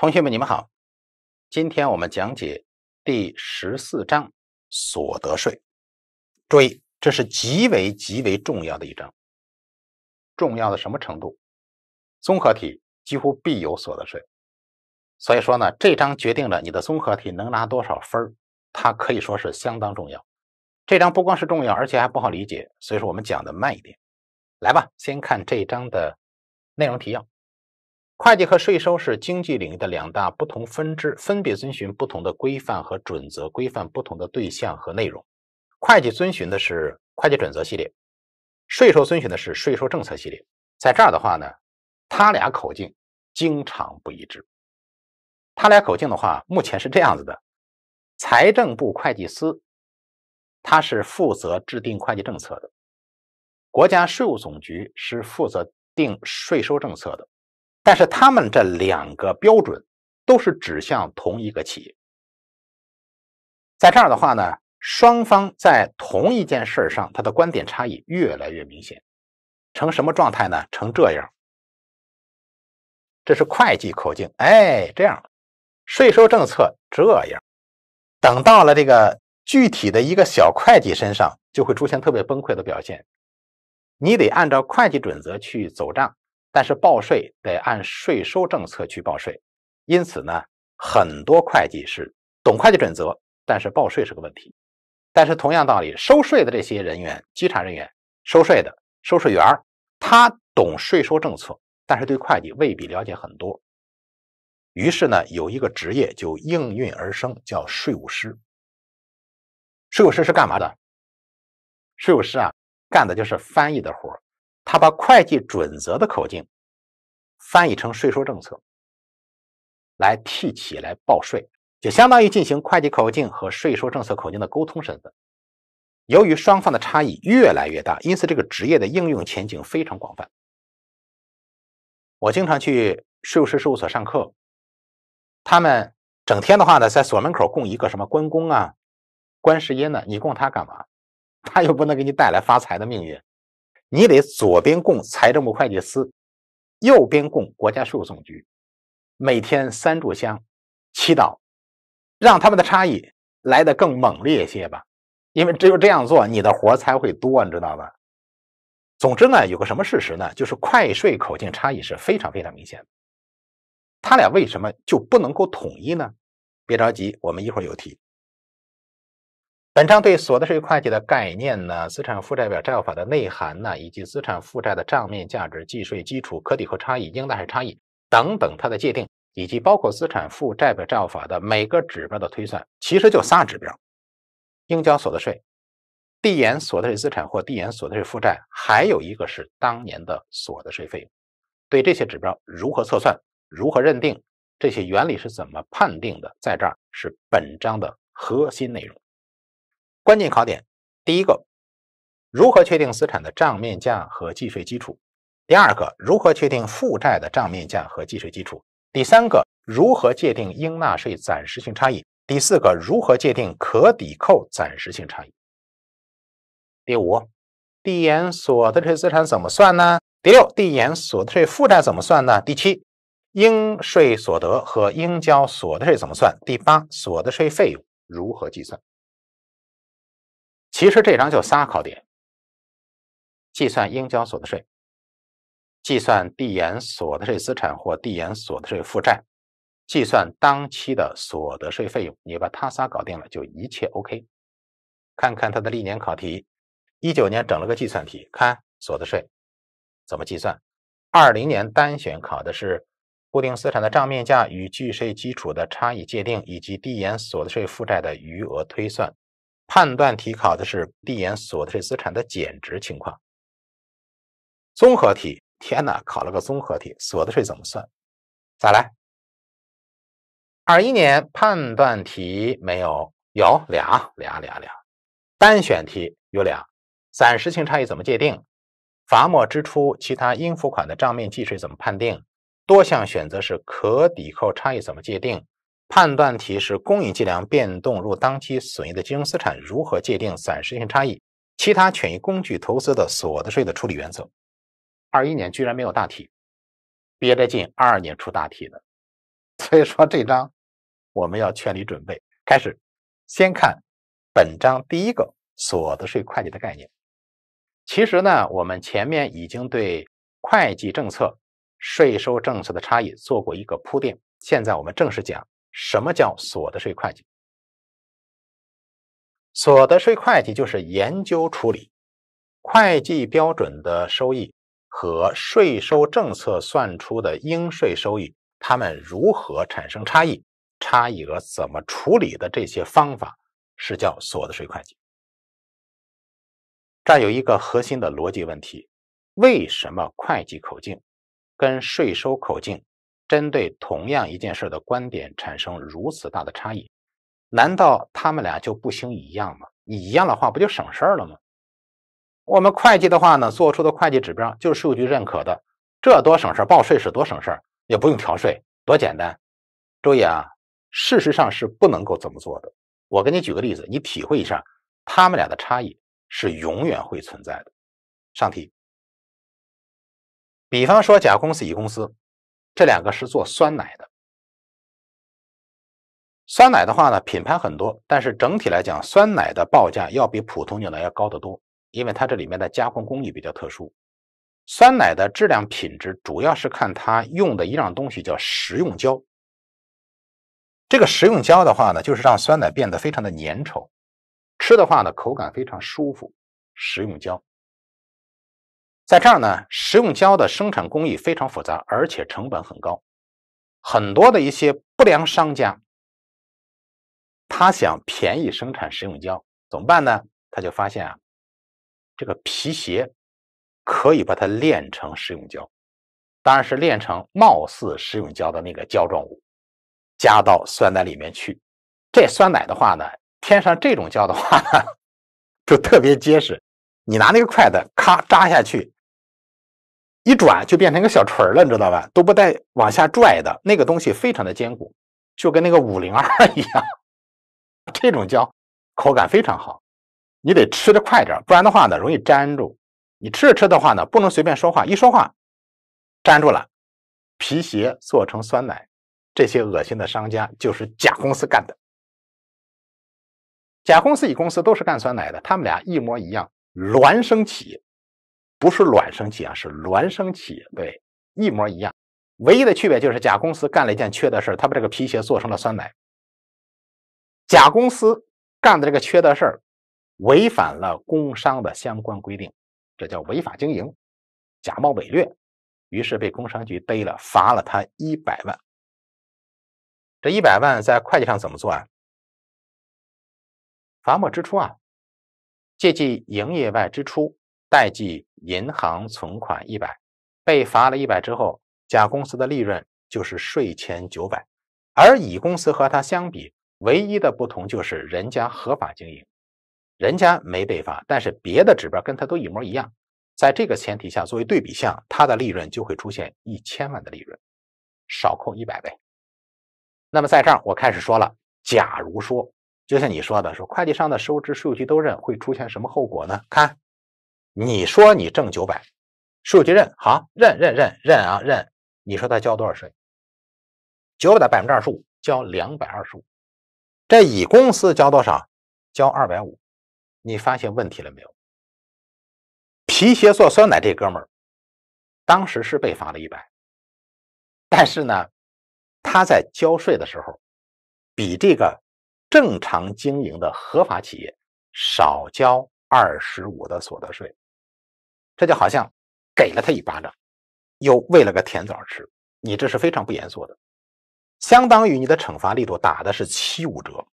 同学们，你们好，今天我们讲解第十四章所得税。注意，这是极为极为重要的一章，重要的什么程度？综合题几乎必有所得税，所以说呢，这章决定了你的综合题能拿多少分它可以说是相当重要。这章不光是重要，而且还不好理解，所以说我们讲的慢一点。来吧，先看这一章的内容提要。会计和税收是经济领域的两大不同分支，分别遵循不同的规范和准则，规范不同的对象和内容。会计遵循的是会计准则系列，税收遵循的是税收政策系列。在这儿的话呢，它俩口径经常不一致。它俩口径的话，目前是这样子的：财政部会计司，它是负责制定会计政策的；国家税务总局是负责定税收政策的。但是他们这两个标准都是指向同一个企业，在这儿的话呢，双方在同一件事上，他的观点差异越来越明显，成什么状态呢？成这样，这是会计口径，哎，这样，税收政策这样，等到了这个具体的一个小会计身上，就会出现特别崩溃的表现，你得按照会计准则去走账。但是报税得按税收政策去报税，因此呢，很多会计是懂会计准则，但是报税是个问题。但是同样道理，收税的这些人员，稽查人员、收税的、收税员他懂税收政策，但是对会计未必了解很多。于是呢，有一个职业就应运而生，叫税务师。税务师是干嘛的？税务师啊，干的就是翻译的活他把会计准则的口径翻译成税收政策，来替企业来报税，就相当于进行会计口径和税收政策口径的沟通。身份，由于双方的差异越来越大，因此这个职业的应用前景非常广泛。我经常去税务师事务所上课，他们整天的话呢，在所门口供一个什么关公啊、观世音呢，你供他干嘛？他又不能给你带来发财的命运。你得左边供财政部会计司，右边供国家税务总局，每天三炷香，祈祷，让他们的差异来得更猛烈些吧。因为只有这样做，你的活才会多，你知道吧？总之呢，有个什么事实呢，就是快税口径差异是非常非常明显。他俩为什么就不能够统一呢？别着急，我们一会儿有题。本章对所得税会计的概念呢，资产负债表债务法的内涵呢，以及资产负债的账面价值计税基础可抵扣差异应纳税差异等等，它的界定以及包括资产负债表债务法的每个指标的推算，其实就仨指标：应交所得税、递延所得税资产或递延所得税负债，还有一个是当年的所得税费用。对这些指标如何测算、如何认定，这些原理是怎么判定的，在这儿是本章的核心内容。关键考点：第一个，如何确定资产的账面价和计税基础；第二个，如何确定负债的账面价和计税基础；第三个，如何界定应纳税暂时性差异；第四个，如何界定可抵扣暂时性差异；第五，递延所得税资产怎么算呢？第六，递延所得税负债怎么算呢？第七，应税所得和应交所得税怎么算？第八，所得税费用如何计算？其实这章就仨考点：计算应交所得税、计算递延所得税资产或递延所得税负债、计算当期的所得税费用。你把它仨搞定了，就一切 OK。看看它的历年考题：一九年整了个计算题，看所得税怎么计算；二零年单选考的是固定资产的账面价与计税基础的差异界定，以及递延所得税负债的余额推算。判断题考的是递延所得税资产的减值情况。综合题，天哪，考了个综合题，所得税怎么算？再来，二一年判断题没有，有俩俩俩俩。单选题有俩，暂时性差异怎么界定？罚没支出、其他应付款的账面计税怎么判定？多项选择是可抵扣差异怎么界定？判断题是公允计量变动入当期损益的金融资产如何界定暂时性差异？其他权益工具投资的所得税的处理原则。二一年居然没有大题，憋着劲二二年出大题的，所以说这章我们要全力准备。开始，先看本章第一个所得税会计的概念。其实呢，我们前面已经对会计政策、税收政策的差异做过一个铺垫，现在我们正式讲。什么叫所得税会计？所得税会计就是研究处理会计标准的收益和税收政策算出的应税收益，它们如何产生差异，差异额怎么处理的这些方法是叫所得税会计。这有一个核心的逻辑问题：为什么会计口径跟税收口径？针对同样一件事的观点产生如此大的差异，难道他们俩就不行一样吗？你一样的话，不就省事儿了吗？我们会计的话呢，做出的会计指标就是税务局认可的，这多省事儿，报税是多省事儿，也不用调税，多简单。注意啊，事实上是不能够这么做的。我给你举个例子，你体会一下，他们俩的差异是永远会存在的。上题，比方说甲公司、乙公司。这两个是做酸奶的。酸奶的话呢，品牌很多，但是整体来讲，酸奶的报价要比普通牛奶要高得多，因为它这里面的加工工艺比较特殊。酸奶的质量品质主要是看它用的一样东西叫食用胶。这个食用胶的话呢，就是让酸奶变得非常的粘稠，吃的话呢口感非常舒服。食用胶。在这儿呢，食用胶的生产工艺非常复杂，而且成本很高。很多的一些不良商家，他想便宜生产食用胶，怎么办呢？他就发现啊，这个皮鞋可以把它炼成食用胶，当然是炼成貌似食用胶的那个胶状物，加到酸奶里面去。这酸奶的话呢，添上这种胶的话呢，就特别结实。你拿那个筷子咔扎下去。一转就变成一个小锤了，你知道吧？都不带往下拽的，那个东西非常的坚固，就跟那个五零二 一样。这种胶口感非常好，你得吃的快点，不然的话呢容易粘住。你吃着吃的话呢，不能随便说话，一说话粘住了。皮鞋做成酸奶，这些恶心的商家就是甲公司干的。甲公司乙公司都是干酸奶的，他们俩一模一样，孪生企业。不是孪生企啊，是孪生企，对，一模一样。唯一的区别就是，甲公司干了一件缺德事他把这个皮鞋做成了酸奶。甲公司干的这个缺德事违反了工商的相关规定，这叫违法经营、假冒伪劣，于是被工商局逮了，罚了他一百万。这一百万在会计上怎么做啊？罚没支出啊，借记营业外支出。代记银行存款一百，被罚了一百之后，甲公司的利润就是税前九百，而乙公司和它相比，唯一的不同就是人家合法经营，人家没被罚，但是别的指标跟它都一模一样。在这个前提下，作为对比项，它的利润就会出现一千万的利润，少扣一百倍。那么在这儿，我开始说了，假如说，就像你说的，说会计上的收支税务局都认，会出现什么后果呢？看。你说你挣九百，税务局认好，认认认认啊认。你说他交多少税？九百的百分之二十五，交两百二十五。这乙公司交多少？交二百五。你发现问题了没有？皮鞋做酸奶这哥们儿，当时是被罚了一百，但是呢，他在交税的时候，比这个正常经营的合法企业少交二十五的所得税。这就好像给了他一巴掌，又喂了个甜枣吃，你这是非常不严肃的，相当于你的惩罚力度打的是七五折。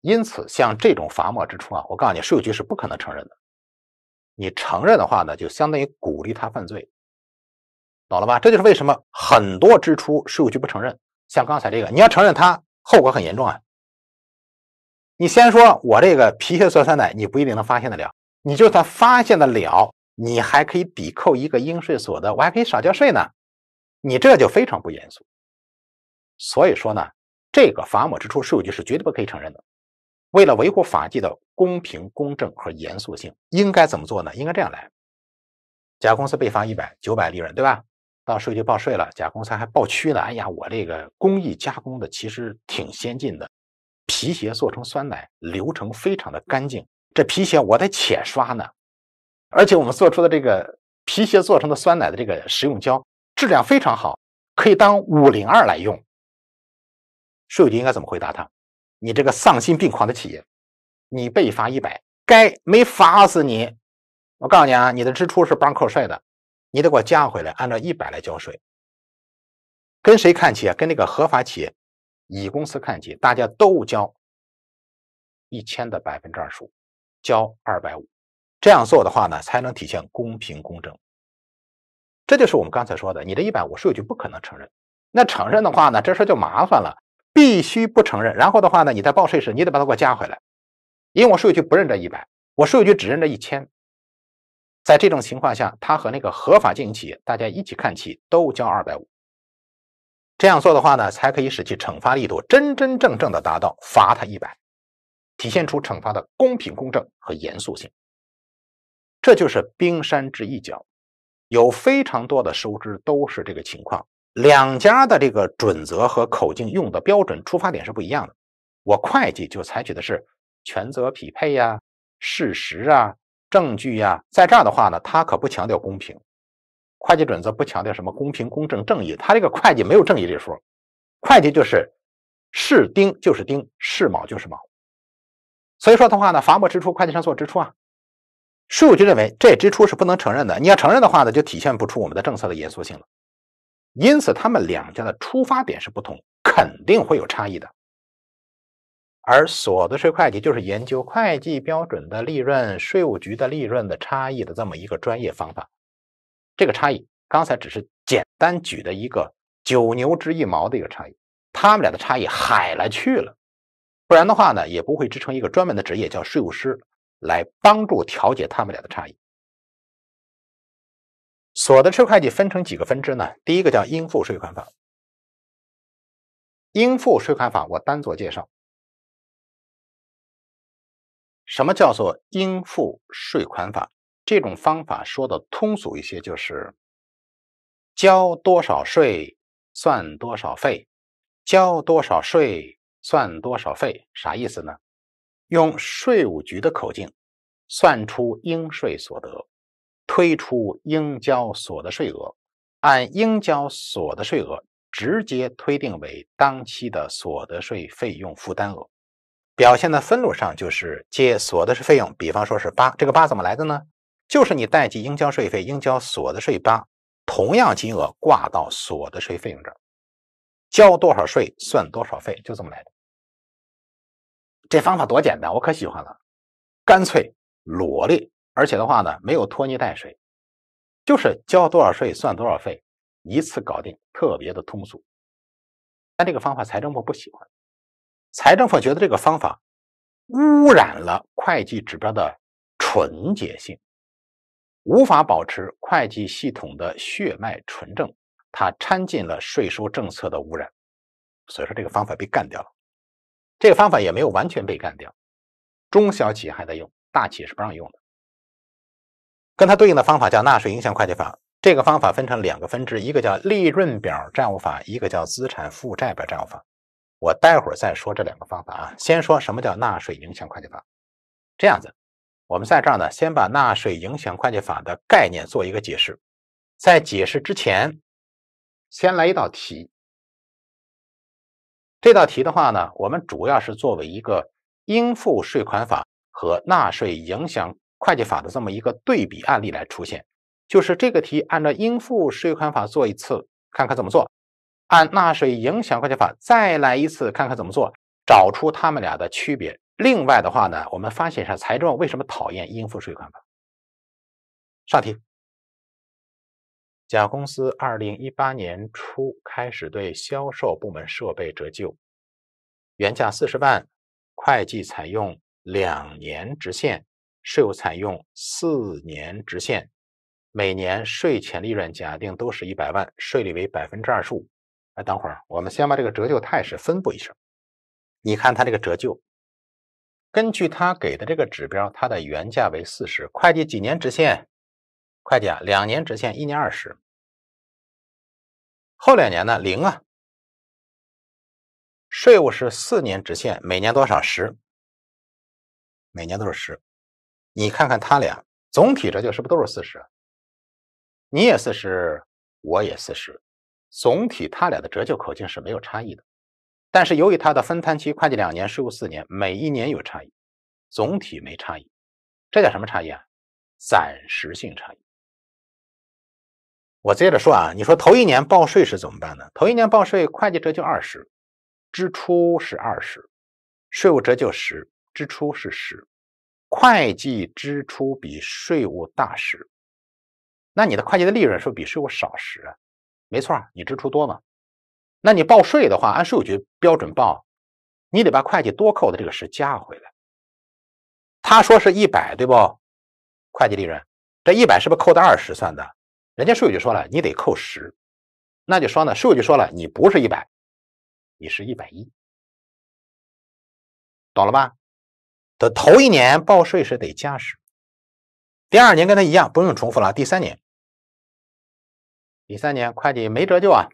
因此，像这种罚没支出啊，我告诉你，税务局是不可能承认的。你承认的话呢，就相当于鼓励他犯罪，懂了吧？这就是为什么很多支出税务局不承认。像刚才这个，你要承认他，后果很严重啊。你先说我这个皮屑酸酸奶，你不一定能发现得了，你就算发现得了。你还可以抵扣一个应税所得，我还可以少交税呢。你这就非常不严肃。所以说呢，这个罚没支出税务局是绝对不可以承认的。为了维护法纪的公平、公正和严肃性，应该怎么做呢？应该这样来：甲公司被罚一百九百利润，对吧？到税务局报税了，甲公司还报区了。哎呀，我这个工艺加工的其实挺先进的，皮鞋做成酸奶，流程非常的干净。这皮鞋我得浅刷呢。而且我们做出的这个皮鞋做成的酸奶的这个食用胶质量非常好，可以当五零二来用。税务局应该怎么回答他？你这个丧心病狂的企业，你被罚一百，该没罚死你。我告诉你啊，你的支出是帮扣税的，你得给我加回来，按照一百来交税。跟谁看齐啊？跟那个合法企业乙公司看齐，大家都交一千的百分之二十五，交二百五。这样做的话呢，才能体现公平公正。这就是我们刚才说的，你这一百，税务局不可能承认。那承认的话呢，这事就麻烦了，必须不承认。然后的话呢，你在报税时，你得把它给我加回来，因为我税务局不认这一百，我税务局只认这一千。在这种情况下，他和那个合法经营企业，大家一起看齐，都交二百五。这样做的话呢，才可以使其惩罚力度真真正正的达到罚他一百，体现出惩罚的公平公正和严肃性。这就是冰山之一角，有非常多的收支都是这个情况。两家的这个准则和口径用的标准出发点是不一样的。我会计就采取的是权责匹配呀、事实啊、证据呀，在这儿的话呢，他可不强调公平。会计准则不强调什么公平、公正、正义，他这个会计没有正义这说，会计就是是丁就是丁，是卯就是卯。所以说的话呢，罚没支出，会计上做支出啊。税务局认为这支出是不能承认的，你要承认的话呢，就体现不出我们的政策的严肃性了。因此，他们两家的出发点是不同，肯定会有差异的。而所得税会计就是研究会计标准的利润、税务局的利润的差异的这么一个专业方法。这个差异刚才只是简单举的一个九牛之一毛的一个差异，他们俩的差异海了去了，不然的话呢，也不会支撑一个专门的职业叫税务师。来帮助调节他们俩的差异。所得税会计分成几个分支呢？第一个叫应付税款法，应付税款法我单做介绍。什么叫做应付税款法？这种方法说的通俗一些就是，交多少税算多少费，交多少税算多少费，啥意思呢？用税务局的口径，算出应税所得，推出应交所得税额，按应交所得税额直接推定为当期的所得税费用负担额。表现的分录上就是借所得税费用，比方说是八，这个八怎么来的呢？就是你代记应交税费、应交所得税八，同样金额挂到所得税费用这儿，交多少税算多少费，就这么来的。这方法多简单，我可喜欢了，干脆罗列，而且的话呢，没有拖泥带水，就是交多少税算多少费，一次搞定，特别的通俗。但这个方法财政部不喜欢，财政部觉得这个方法污染了会计指标的纯洁性，无法保持会计系统的血脉纯正，它掺进了税收政策的污染，所以说这个方法被干掉了。这个方法也没有完全被干掉，中小企业还在用，大企业是不让用的。跟它对应的方法叫纳税影响会计法，这个方法分成两个分支，一个叫利润表债务法，一个叫资产负债表债务法。我待会儿再说这两个方法啊，先说什么叫纳税影响会计法？这样子，我们在这儿呢，先把纳税影响会计法的概念做一个解释。在解释之前，先来一道题。这道题的话呢，我们主要是作为一个应付税款法和纳税影响会计法的这么一个对比案例来出现。就是这个题按照应付税款法做一次，看看怎么做；按纳税影响会计法再来一次，看看怎么做，找出他们俩的区别。另外的话呢，我们发现一下财政为什么讨厌应付税款法。上题。甲公司二零一八年初开始对销售部门设备折旧，原价四十万，会计采用两年直线，税务采用四年直线，每年税前利润假定都是一百万，税率为百分之二十五。哎，等会儿我们先把这个折旧态势分布一下。你看它这个折旧，根据它给的这个指标，它的原价为四十，会计几年直线？会计啊，两年直线，一年二十。后两年呢？零啊，税务是四年直线，每年多少？十，每年都是十。你看看他俩总体折旧是不是都是四十？你也四十，我也四十，总体他俩的折旧口径是没有差异的。但是由于他的分摊期会计两年，税务四年，每一年有差异，总体没差异。这叫什么差异啊？暂时性差异。我接着说啊，你说头一年报税时怎么办呢？头一年报税，会计折旧二十，支出是二十，税务折旧十，支出是十，会计支出比税务大十，那你的会计的利润是不是比税务少十啊？没错，你支出多嘛，那你报税的话，按税务局标准报，你得把会计多扣的这个十加回来。他说是一百，对不？会计利润，这一百是不是扣的二十算的？人家税务局说了，你得扣十，那就说呢，税务局说了，你不是一百，你是一百一，懂了吧？的头一年报税时得加十，第二年跟他一样，不用重复了。第三年，第三年会计没折旧啊，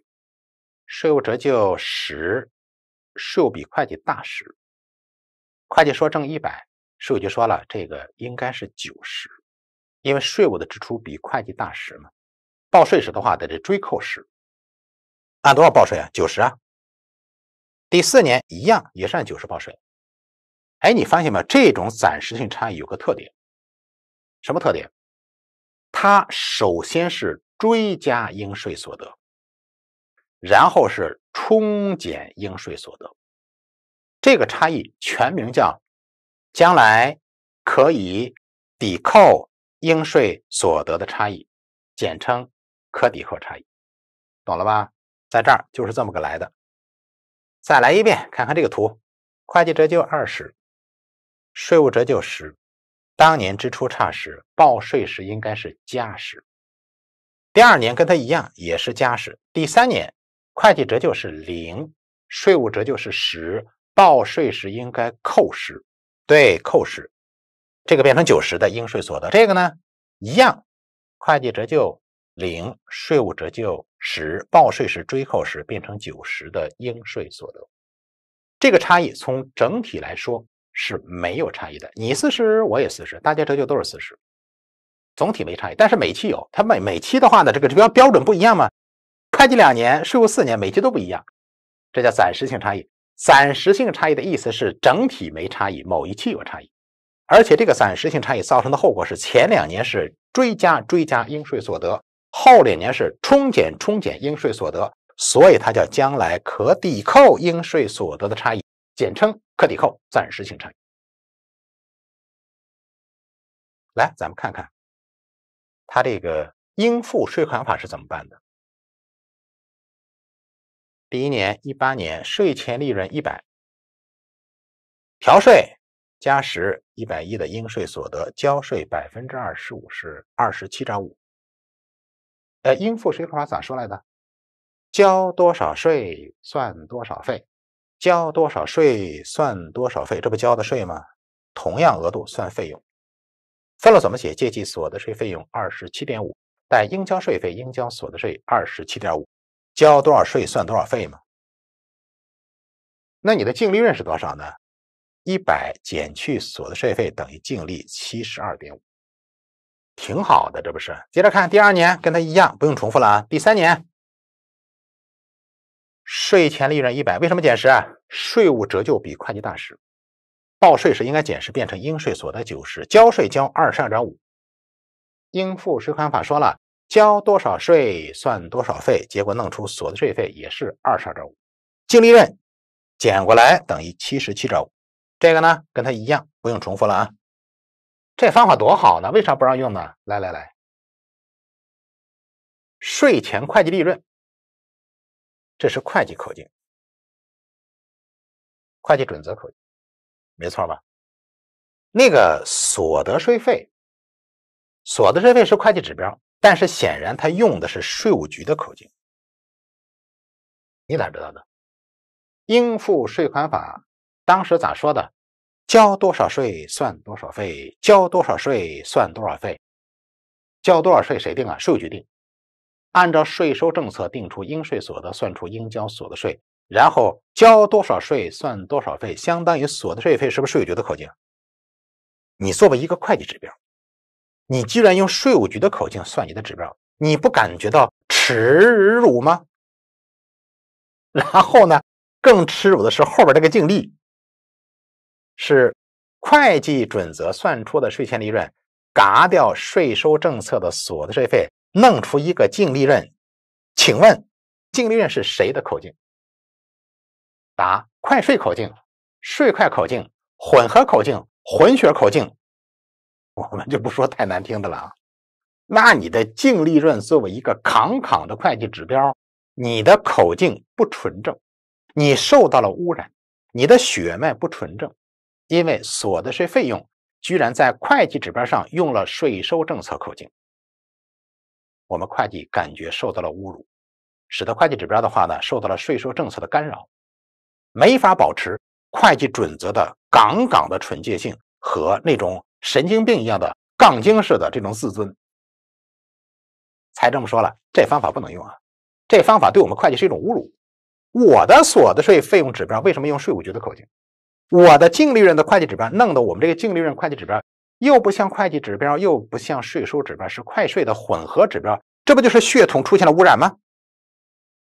税务折旧十，税务比会计大十，会计说挣一百，税务局说了，这个应该是九十，因为税务的支出比会计大十嘛。报税时的话，在这追扣时，按多少报税啊？九十啊。第四年一样也是按九十报税。哎，你发现没有？这种暂时性差异有个特点，什么特点？它首先是追加应税所得，然后是冲减应税所得。这个差异全名叫“将来可以抵扣应税所得的差异”，简称。可抵扣差异，懂了吧？在这儿就是这么个来的。再来一遍，看看这个图：会计折旧二十，税务折旧十，当年支出差十，报税时应该是加十。第二年跟它一样，也是加十。第三年，会计折旧是零，税务折旧是十，报税时应该扣十。对，扣十，这个变成九十的应税所得。这个呢，一样，会计折旧。零税务折旧，十报税时追扣时变成九十的应税所得，这个差异从整体来说是没有差异的，你四十我也四十，大家折旧都是四十，总体没差异。但是每期有，它每每期的话呢，这个标标准不一样嘛？会计两年，税务四年，每期都不一样，这叫暂时性差异。暂时性差异的意思是整体没差异，某一期有差异，而且这个暂时性差异造成的后果是前两年是追加追加应税所得。后两年是冲减冲减应税所得，所以它叫将来可抵扣应税所得的差异，简称可抵扣暂时性差异。来，咱们看看它这个应付税款法是怎么办的。第一年一八年税前利润一百，调税加十一百一的应税所得，交税百分之二十五是二十七点五。哎，应付税款咋说来的？交多少税算多少费，交多少税算多少费，这不交的税吗？同样额度算费用。分了怎么写？借记所得税费用二十七点五，贷应交税费、应交所得税二十七点五。交多少税算多少费嘛？那你的净利润是多少呢？一百减去所得税费等于净利七十二点五。挺好的，这不是？接着看第二年，跟它一样，不用重复了啊。第三年，税前利润一百，为什么减十？税务折旧比会计大十，报税时应该减十，变成应税所得九十，交税交二十二点五。应付税款法说了，交多少税算多少费，结果弄出所得税费也是二十二点五，净利润减过来等于七十七点五。这个呢，跟它一样，不用重复了啊。这方法多好呢，为啥不让用呢？来来来，税前会计利润，这是会计口径，会计准则口径，没错吧？那个所得税费，所得税费是会计指标，但是显然它用的是税务局的口径。你咋知道的？应付税款法当时咋说的？交多少税算多少费，交多少税算多少费，交多少税谁定啊？税务局定，按照税收政策定出应税所得，算出应交所得税，然后交多少税算多少费，相当于所得税费是不是税务局的口径？你作为一个会计指标，你居然用税务局的口径算你的指标，你不感觉到耻辱吗？然后呢，更耻辱的是后边这个净利。是会计准则算出的税前利润，嘎掉税收政策的所得税费，弄出一个净利润。请问净利润是谁的口径？答：快税口径、税快口径、混合口径、混血口径。我们就不说太难听的了。那你的净利润作为一个扛扛的会计指标，你的口径不纯正，你受到了污染，你的血脉不纯正。因为所得税费用居然在会计指标上用了税收政策口径，我们会计感觉受到了侮辱，使得会计指标的话呢受到了税收政策的干扰，没法保持会计准则的杠杠的纯洁性和那种神经病一样的杠精式的这种自尊。财政么说了，这方法不能用啊，这方法对我们会计是一种侮辱。我的所得税费用指标为什么用税务局的口径？我的净利润的会计指标弄的，我们这个净利润会计指标又不像会计指标，又不像税收指标，是快税的混合指标。这不就是血统出现了污染吗？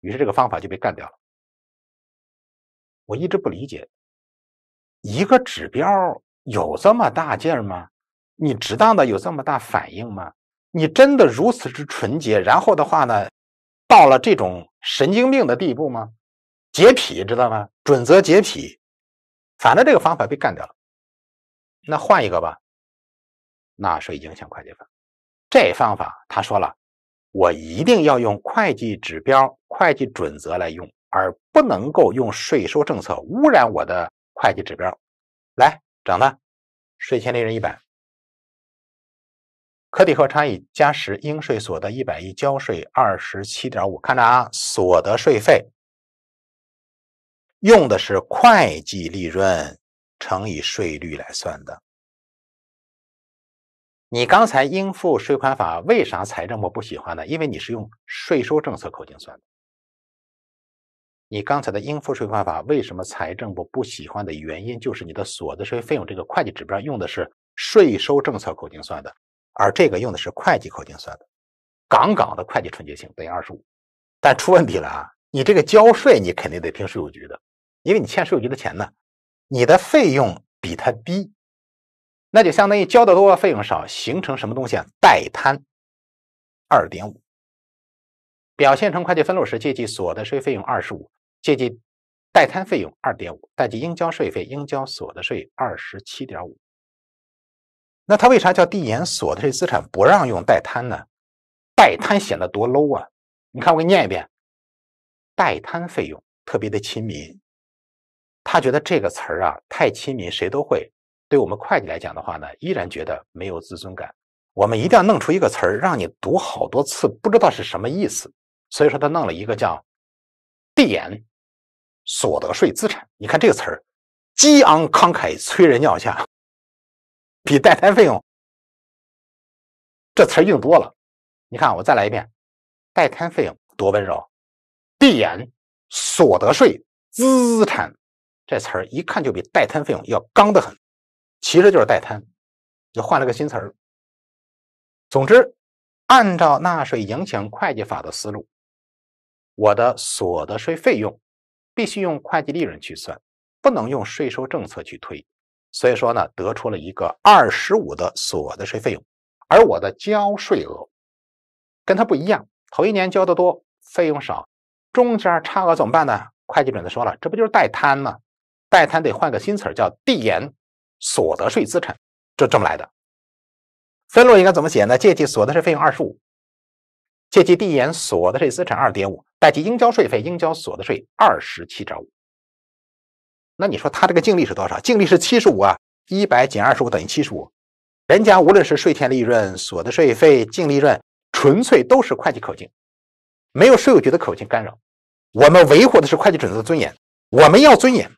于是这个方法就被干掉了。我一直不理解，一个指标有这么大劲儿吗？你值当的有这么大反应吗？你真的如此之纯洁？然后的话呢，到了这种神经病的地步吗？洁癖知道吗？准则洁癖。反正这个方法被干掉了，那换一个吧。纳税影响会计法，这方法他说了，我一定要用会计指标、会计准则来用，而不能够用税收政策污染我的会计指标。来，整的，税前利润一百，可抵扣差异加十，应税所得一百亿，交税二十七点五，看着啊，所得税费。用的是会计利润乘以税率来算的。你刚才应付税款法为啥财政部不喜欢呢？因为你是用税收政策口径算的。你刚才的应付税款法为什么财政部不喜欢的原因，就是你的所得税费用这个会计指标用的是税收政策口径算的，而这个用的是会计口径算的，杠杠的会计纯洁性等于二十五，但出问题了啊。你这个交税，你肯定得听税务局的，因为你欠税务局的钱呢。你的费用比他低，那就相当于交的多，费用少，形成什么东西啊？代摊二点五，表现成会计分录时，借记所得税费用二十五，借记代摊费用二点五，贷记应交税费、应交所得税二十七点五。那他为啥叫递延所得税资产不让用代摊呢？代摊显得多 low 啊！你看，我给你念一遍。代摊费用特别的亲民，他觉得这个词儿啊太亲民，谁都会。对我们会计来讲的话呢，依然觉得没有自尊感。我们一定要弄出一个词儿，让你读好多次，不知道是什么意思。所以说，他弄了一个叫“眼所得税资产”。你看这个词儿，激昂慷慨，催人尿下，比代摊费用这词儿硬多了。你看，我再来一遍，“代摊费用”多温柔。递延所得税资产这词儿一看就比代摊费用要刚得很，其实就是代摊，就换了个新词儿。总之，按照纳税影响会计法的思路，我的所得税费用必须用会计利润去算，不能用税收政策去推。所以说呢，得出了一个二十五的所得税费用，而我的交税额跟它不一样，头一年交的多，费用少。中间差额怎么办呢？会计准则说了，这不就是代摊吗？代摊得换个新词叫递延所得税资产，就这么来的。分录应该怎么写呢？借记所得税费用二十五，借记递延所得税资产二点五，贷记应交税费、应交所得税二十七点五。那你说他这个净利是多少？净利是七十五啊，一百减二十五等于七十五。人家无论是税前利润、所得税费、净利润，纯粹都是会计口径，没有税务局的口径干扰。我们维护的是会计准则的尊严，我们要尊严，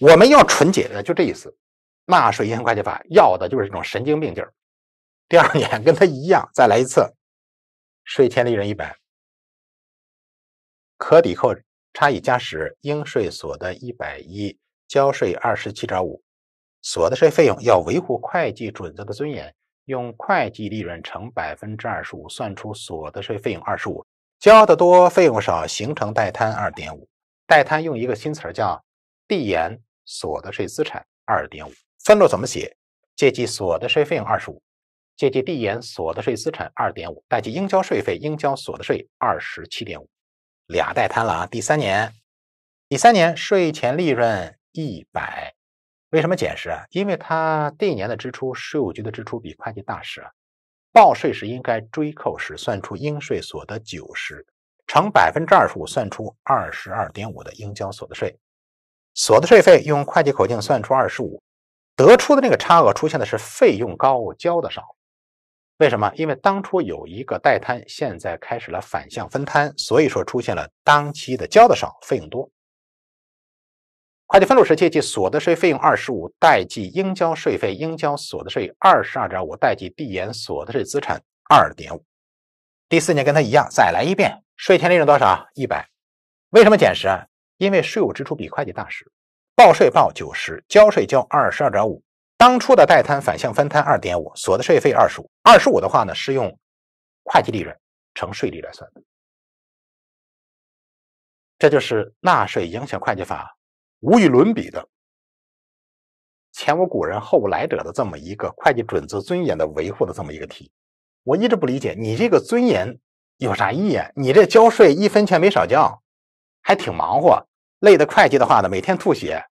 我们要纯洁，就这意思。纳税行会计法要的就是这种神经病劲儿。第二年跟他一样再来一次，税前利润一百，可抵扣差异加十，应税所得一百一，交税二十七点五，所得税费用要维护会计准则的尊严，用会计利润乘百分之二十五，算出所得税费用二十五。交的多，费用少，形成代摊二点五，代摊用一个新词儿叫递延所得税资产二点五。分录怎么写？借记所得税费用二十五，借记递延所得税资产二点五，代记应交税费、应交所得税二十七点五，俩代摊了啊。第三年，第三年税前利润一百，为什么减十啊？因为它第一年的支出，税务局的支出比会计大十啊。报税时应该追扣时算出应税所得九十，乘百分之二十五算出二十二点五的应交所得税，所得税费用会计口径算出二十五，得出的那个差额出现的是费用高交的少，为什么？因为当初有一个代摊，现在开始了反向分摊，所以说出现了当期的交的少费用多。会计分录时期记所得税费用二十五，代记应交税费应交所得税二十二点五，代记递延所得税资产二点五。第四年跟它一样，再来一遍，税前利润多少？一百。为什么减十？因为税务支出比会计大十，报税报九十，交税交二十二点五。当初的代摊反向分摊二点五，所得税费二十五。二十五的话呢，是用会计利润乘税率来算的。这就是纳税影响会计法。无与伦比的，前无古人后无来者的这么一个会计准则尊严的维护的这么一个题，我一直不理解，你这个尊严有啥意义？你这交税一分钱没少交，还挺忙活，累的会计的话呢，每天吐血。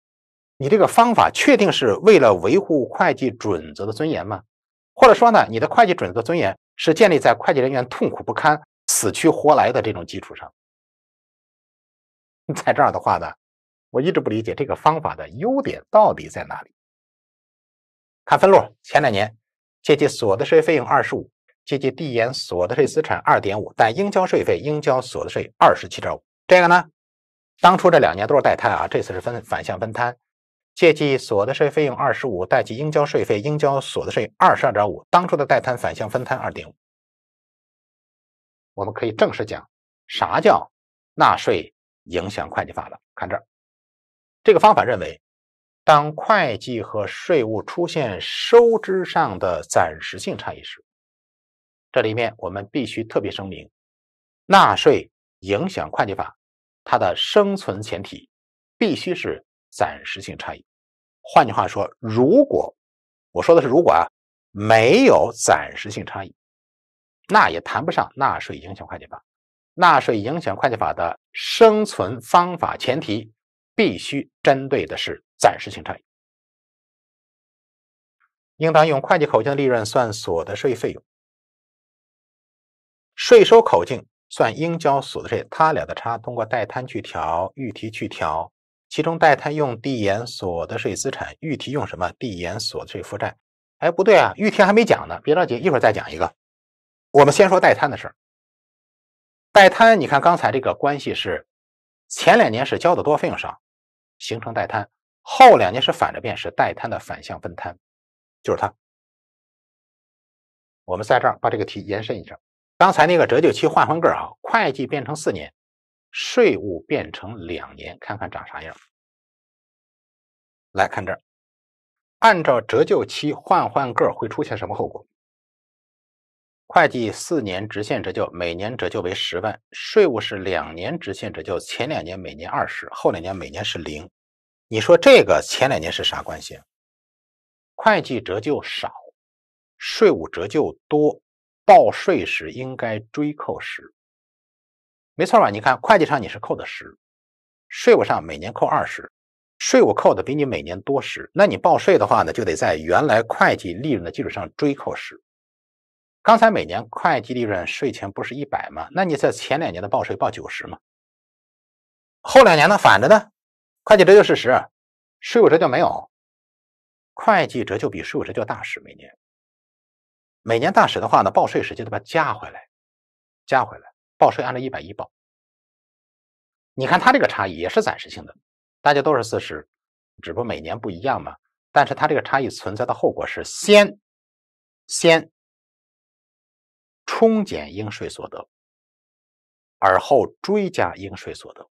你这个方法确定是为了维护会计准则的尊严吗？或者说呢，你的会计准则尊严是建立在会计人员痛苦不堪、死去活来的这种基础上？在这儿的话呢？我一直不理解这个方法的优点到底在哪里？看分录，前两年借记所得税费用二十五，借记递延所得税资产二点五，但应交税费应交所得税二十七点五。这个呢，当初这两年都是代摊啊，这次是分反向分摊，借记所得税费用二十五，贷记应交税费应交所得税二十二点五。当初的代摊反向分摊二点五，我们可以正式讲啥叫纳税影响会计法了。看这儿。这个方法认为，当会计和税务出现收支上的暂时性差异时，这里面我们必须特别声明：纳税影响会计法它的生存前提必须是暂时性差异。换句话说，如果我说的是如果啊，没有暂时性差异，那也谈不上纳税影响会计法。纳税影响会计法的生存方法前提。必须针对的是暂时性差异，应当用会计口径的利润算所得税费用，税收口径算应交所得税，它俩的差通过代摊去调、预提去调，其中代摊用递延所得税资产，预提用什么？递延所得税负债。哎，不对啊，预提还没讲呢，别着急，一会儿再讲一个。我们先说代摊的事儿。代摊，你看刚才这个关系是，前两年是交的多，费用少。形成代摊，后两年是反着变，是代摊的反向分摊，就是它。我们在这儿把这个题延伸一下，刚才那个折旧期换换个儿啊，会计变成四年，税务变成两年，看看长啥样。来看这儿，按照折旧期换换个儿会出现什么后果？会计四年直线折旧，每年折旧为十万；税务是两年直线折旧，前两年每年二十，后两年每年是零。你说这个前两年是啥关系？会计折旧少，税务折旧多，报税时应该追扣十，没错吧？你看会计上你是扣的十，税务上每年扣二十，税务扣的比你每年多十，那你报税的话呢，就得在原来会计利润的基础上追扣十。刚才每年会计利润税前不是一百吗？那你在前两年的报税报九十吗？后两年呢反着的。会计折旧是十，税务折旧没有。会计折旧比税务折旧大十每年。每年大十的话呢，报税时就得把它加回来，加回来。报税按照一百一报。你看它这个差异也是暂时性的，大家都是四十，只不过每年不一样嘛。但是它这个差异存在的后果是先先冲减应税所得，而后追加应税所得。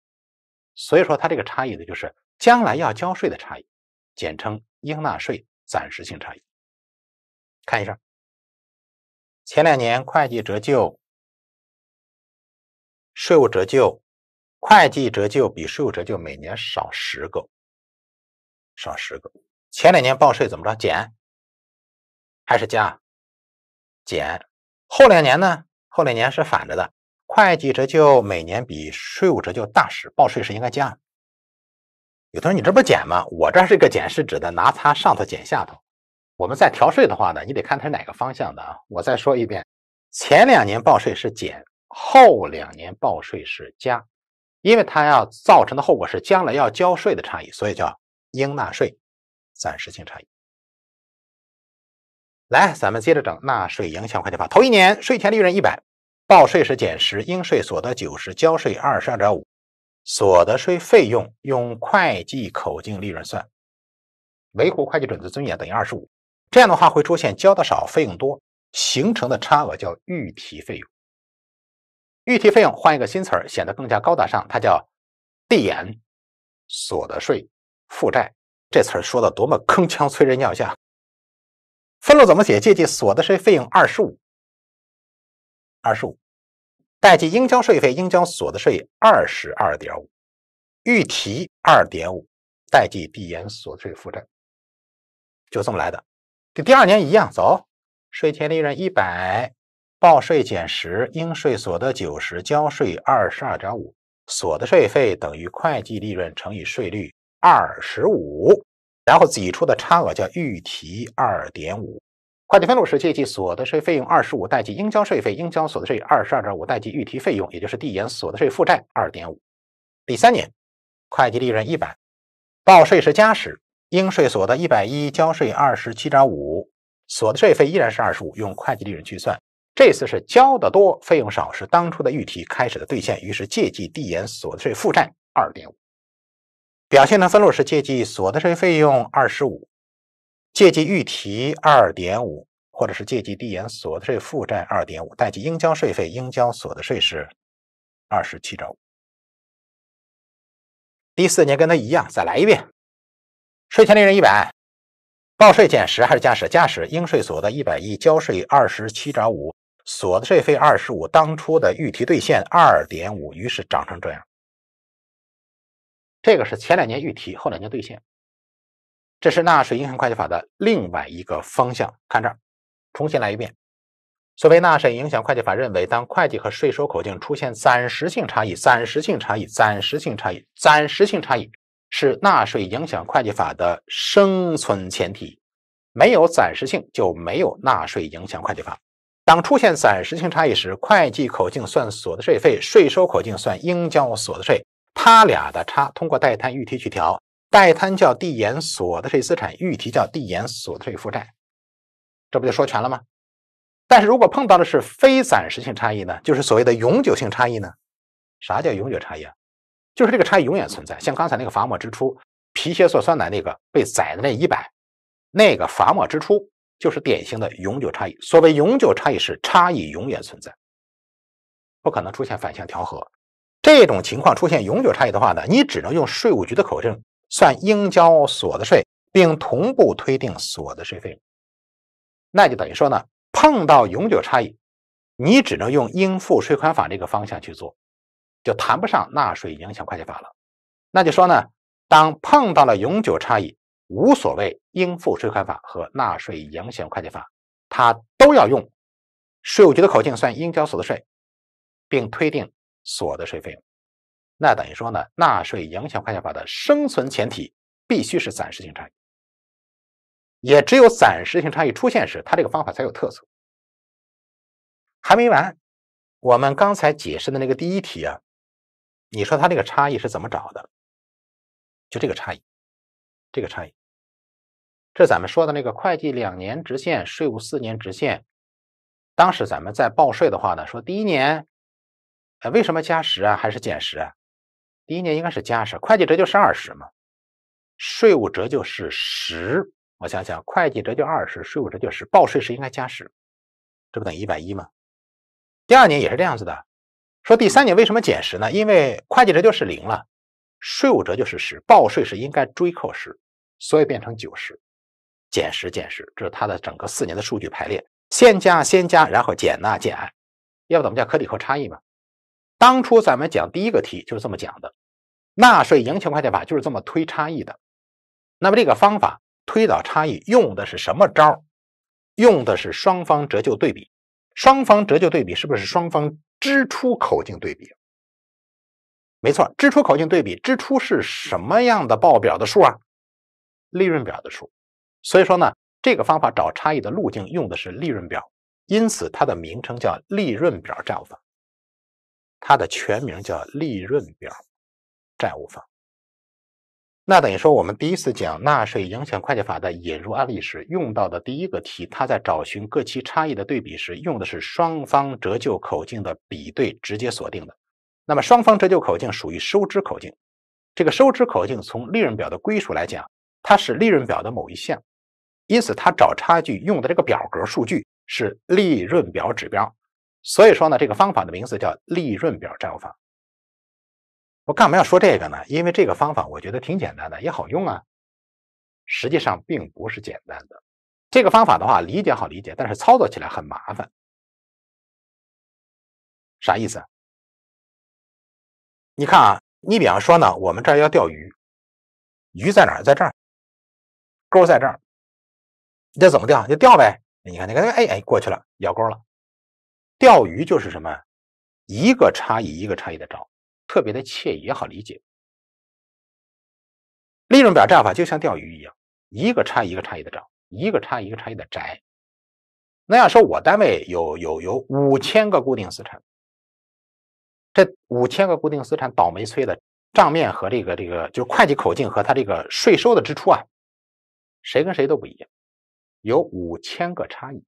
所以说，它这个差异呢，就是将来要交税的差异，简称应纳税暂时性差异。看一下，前两年会计折旧、税务折旧，会计折旧比税务折旧每年少十个，少十个。前两年报税怎么着？减还是加？减。后两年呢？后两年是反着的。会计折旧每年比税务折旧大时，报税时应该加。有同学你这不减吗？我这是一个减是指的拿它上头减下头。我们在调税的话呢，你得看它是哪个方向的。啊。我再说一遍，前两年报税是减，后两年报税是加，因为它要造成的后果是将来要交税的差异，所以叫应纳税暂时性差异。来，咱们接着整纳税影响会计法。头一年税前利润一百。报税时减十，应税所得九十，交税二十二点五，所得税费用用会计口径利润算，维护会计准则尊严等于二十五，这样的话会出现交的少，费用多，形成的差额叫预提费用。预提费用换一个新词儿，显得更加高大上，它叫递延所得税负债。这词儿说的多么铿锵，催人尿下。分录怎么写？借记所得税费用二十五。二十五，代计应交税费，应交所得税二十二点五，预提二点五，代计递延所得税负债，就这么来的。跟第二年一样，走税前利润一百，报税减十，应税所得九十，交税二十二点五，所得税费等于会计利润乘以税率二十五，然后挤出的差额叫预提二点五。会计分录是借记所得税费用二十五，贷记应交税费、应交所得税二十二点五，贷记预提费用，也就是递延所得税负债二点五。第三年会计利润一百，报税时加时应税所得一百一，交税二十七点五，所得税费依然是二十五，用会计利润计算，这次是交的多，费用少，是当初的预提开始的兑现，于是借记递延所得税负债二点五，表现的分录是借记所得税费用二十五。借记预提二点五，或者是借记递延所得税负债二点五，贷记应交税费应交所得税是二十七点五。第四年跟它一样，再来一遍。税前利润一百，报税减十还是加十？加十，应税所得一百一，交税二十七点五，所得税费二十五，当初的预提兑现二点五，于是涨成这样。这个是前两年预提，后两年兑现。这是纳税影响会计法的另外一个方向。看这儿，重新来一遍。所谓纳税影响会计法，认为当会计和税收口径出现暂时性差异，暂时性差异，暂时性差异，暂时性差异是纳税影响会计法的生存前提。没有暂时性，就没有纳税影响会计法。当出现暂时性差异时，会计口径算所得税费，税收口径算应交所得税，它俩的差通过待摊预提去调。外摊叫递延所得税资产，预提叫递延所得税负债，这不就说全了吗？但是如果碰到的是非暂时性差异呢？就是所谓的永久性差异呢？啥叫永久差异？啊？就是这个差异永远存在，像刚才那个罚没支出、皮鞋做酸奶那个被宰的那一百，那个罚没支出就是典型的永久差异。所谓永久差异是差异永远存在，不可能出现反向调和。这种情况出现永久差异的话呢，你只能用税务局的口径。算应交所得税，并同步推定所得税费用，那就等于说呢，碰到永久差异，你只能用应付税款法这个方向去做，就谈不上纳税影响会计法了。那就说呢，当碰到了永久差异，无所谓应付税款法和纳税影响会计法，它都要用税务局的口径算应交所得税，并推定所得税费用。那等于说呢，纳税影响会计法的生存前提必须是暂时性差异，也只有暂时性差异出现时，它这个方法才有特色。还没完，我们刚才解释的那个第一题啊，你说它这个差异是怎么找的？就这个差异，这个差异，这咱们说的那个会计两年直线，税务四年直线，当时咱们在报税的话呢，说第一年，呃，为什么加十啊，还是减十啊？第一年应该是加十，会计折旧是二十嘛，税务折旧是十。我想想，会计折旧二十，税务折旧十，报税时应该加十，这不等于一百一吗？第二年也是这样子的。说第三年为什么减十呢？因为会计折旧是零了，税务折旧是十，报税时应该追扣十，所以变成九十，减十减十，这是它的整个四年的数据排列，先加先加，然后减纳减，要不怎么叫可抵扣差异嘛？当初咱们讲第一个题就是这么讲的，纳税影钱会计法就是这么推差异的。那么这个方法推导差异用的是什么招？用的是双方折旧对比。双方折旧对比是不是双方支出口径对比？没错，支出口径对比，支出是什么样的报表的数啊？利润表的数。所以说呢，这个方法找差异的路径用的是利润表，因此它的名称叫利润表账法。它的全名叫利润表，债务方。那等于说，我们第一次讲纳税影响会计法的引入案例时，用到的第一个题，它在找寻各期差异的对比时，用的是双方折旧口径的比对，直接锁定的。那么，双方折旧口径属于收支口径，这个收支口径从利润表的归属来讲，它是利润表的某一项，因此，它找差距用的这个表格数据是利润表指标。所以说呢，这个方法的名字叫利润表占有法。我干嘛要说这个呢？因为这个方法我觉得挺简单的，也好用啊。实际上并不是简单的。这个方法的话，理解好理解，但是操作起来很麻烦。啥意思啊？你看啊，你比方说呢，我们这儿要钓鱼，鱼在哪儿？在这儿，钩在这儿。你这怎么钓，就钓呗。你看你看，哎哎，过去了，咬钩了。钓鱼就是什么？一个差异一个差异的找，特别的惬意也好理解。利润表样法就像钓鱼一样，一个差一个差异的找，一个差一个差异的摘。那要说我单位有有有五千个固定资产，这五千个固定资产倒霉催的账面和这个这个就是会计口径和他这个税收的支出啊，谁跟谁都不一样，有五千个差异。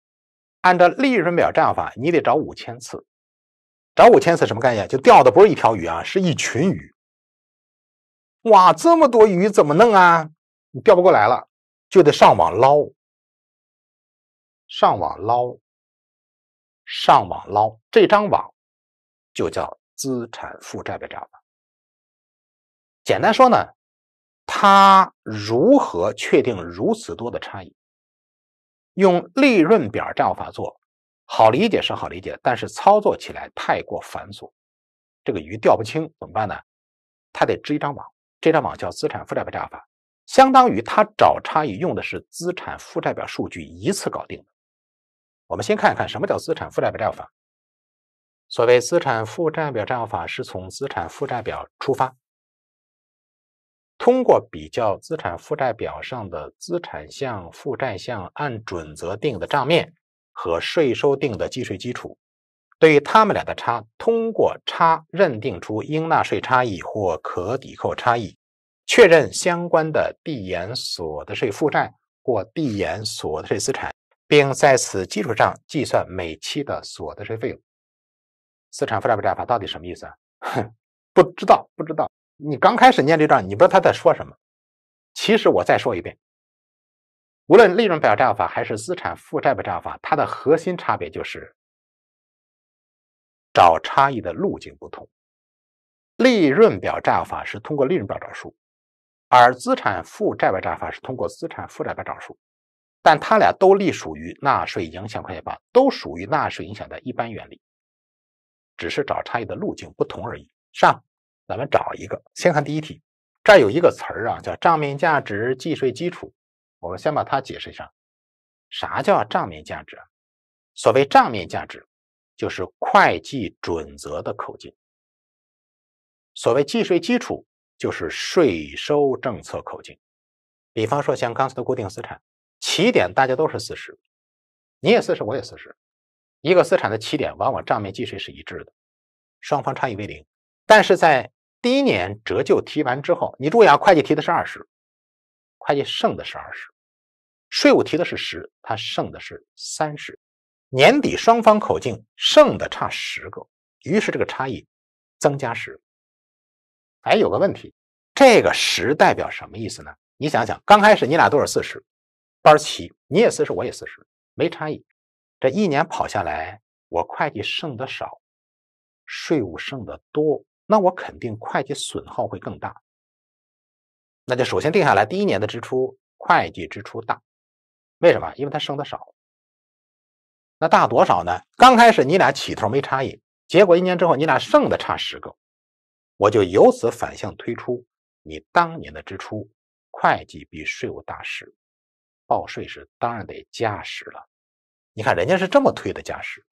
按照利润表样法，你得找五千次，找五千次什么概念？就钓的不是一条鱼啊，是一群鱼。哇，这么多鱼怎么弄啊？你钓不过来了，就得上网捞。上网捞。上网捞。这张网就叫资产负债表法。简单说呢，它如何确定如此多的差异？用利润表账法做，好理解是好理解，但是操作起来太过繁琐，这个鱼钓不清怎么办呢？他得织一张网，这张网叫资产负债表账法，相当于他找差异用的是资产负债表数据一次搞定的。我们先看一看什么叫资产负债表账法。所谓资产负债表账法，是从资产负债表出发。通过比较资产负债表上的资产项、负债项按准则定的账面和税收定的计税基础，对于他们俩的差，通过差认定出应纳税差异或可抵扣差异，确认相关的递延所得税负债或递延所得税资产，并在此基础上计算每期的所得税费用。资产负债表法到底什么意思？哼，不知道，不知道。你刚开始念这段，你不知道他在说什么。其实我再说一遍，无论利润表债务法还是资产负债表债务法，它的核心差别就是找差异的路径不同。利润表债务法是通过利润表找数，而资产负债表债务法是通过资产负债表找数。但它俩都隶属于纳税影响会计法，都属于纳税影响的一般原理，只是找差异的路径不同而已。上。咱们找一个，先看第一题。这儿有一个词儿啊，叫账面价值、计税基础。我们先把它解释一下。啥叫账面价值？所谓账面价值，就是会计准则的口径。所谓计税基础，就是税收政策口径。比方说，像刚才的固定资产，起点大家都是四十，你也四十，我也四十。一个资产的起点，往往账面计税是一致的，双方差异为零。但是在第一年折旧提完之后，你注意啊，会计提的是二十，会计剩的是二十，税务提的是十，它剩的是三十。年底双方口径剩的差十个，于是这个差异增加十个。哎，有个问题，这个十代表什么意思呢？你想想，刚开始你俩都是四十，班齐，你也四十，我也四十，没差异。这一年跑下来，我会计剩的少，税务剩的多。那我肯定会计损耗会更大，那就首先定下来，第一年的支出会计支出大，为什么？因为它剩的少。那大多少呢？刚开始你俩起头没差异，结果一年之后你俩剩的差十个，我就由此反向推出，你当年的支出会计比税务大十，报税时当然得加十了。你看人家是这么推的加十，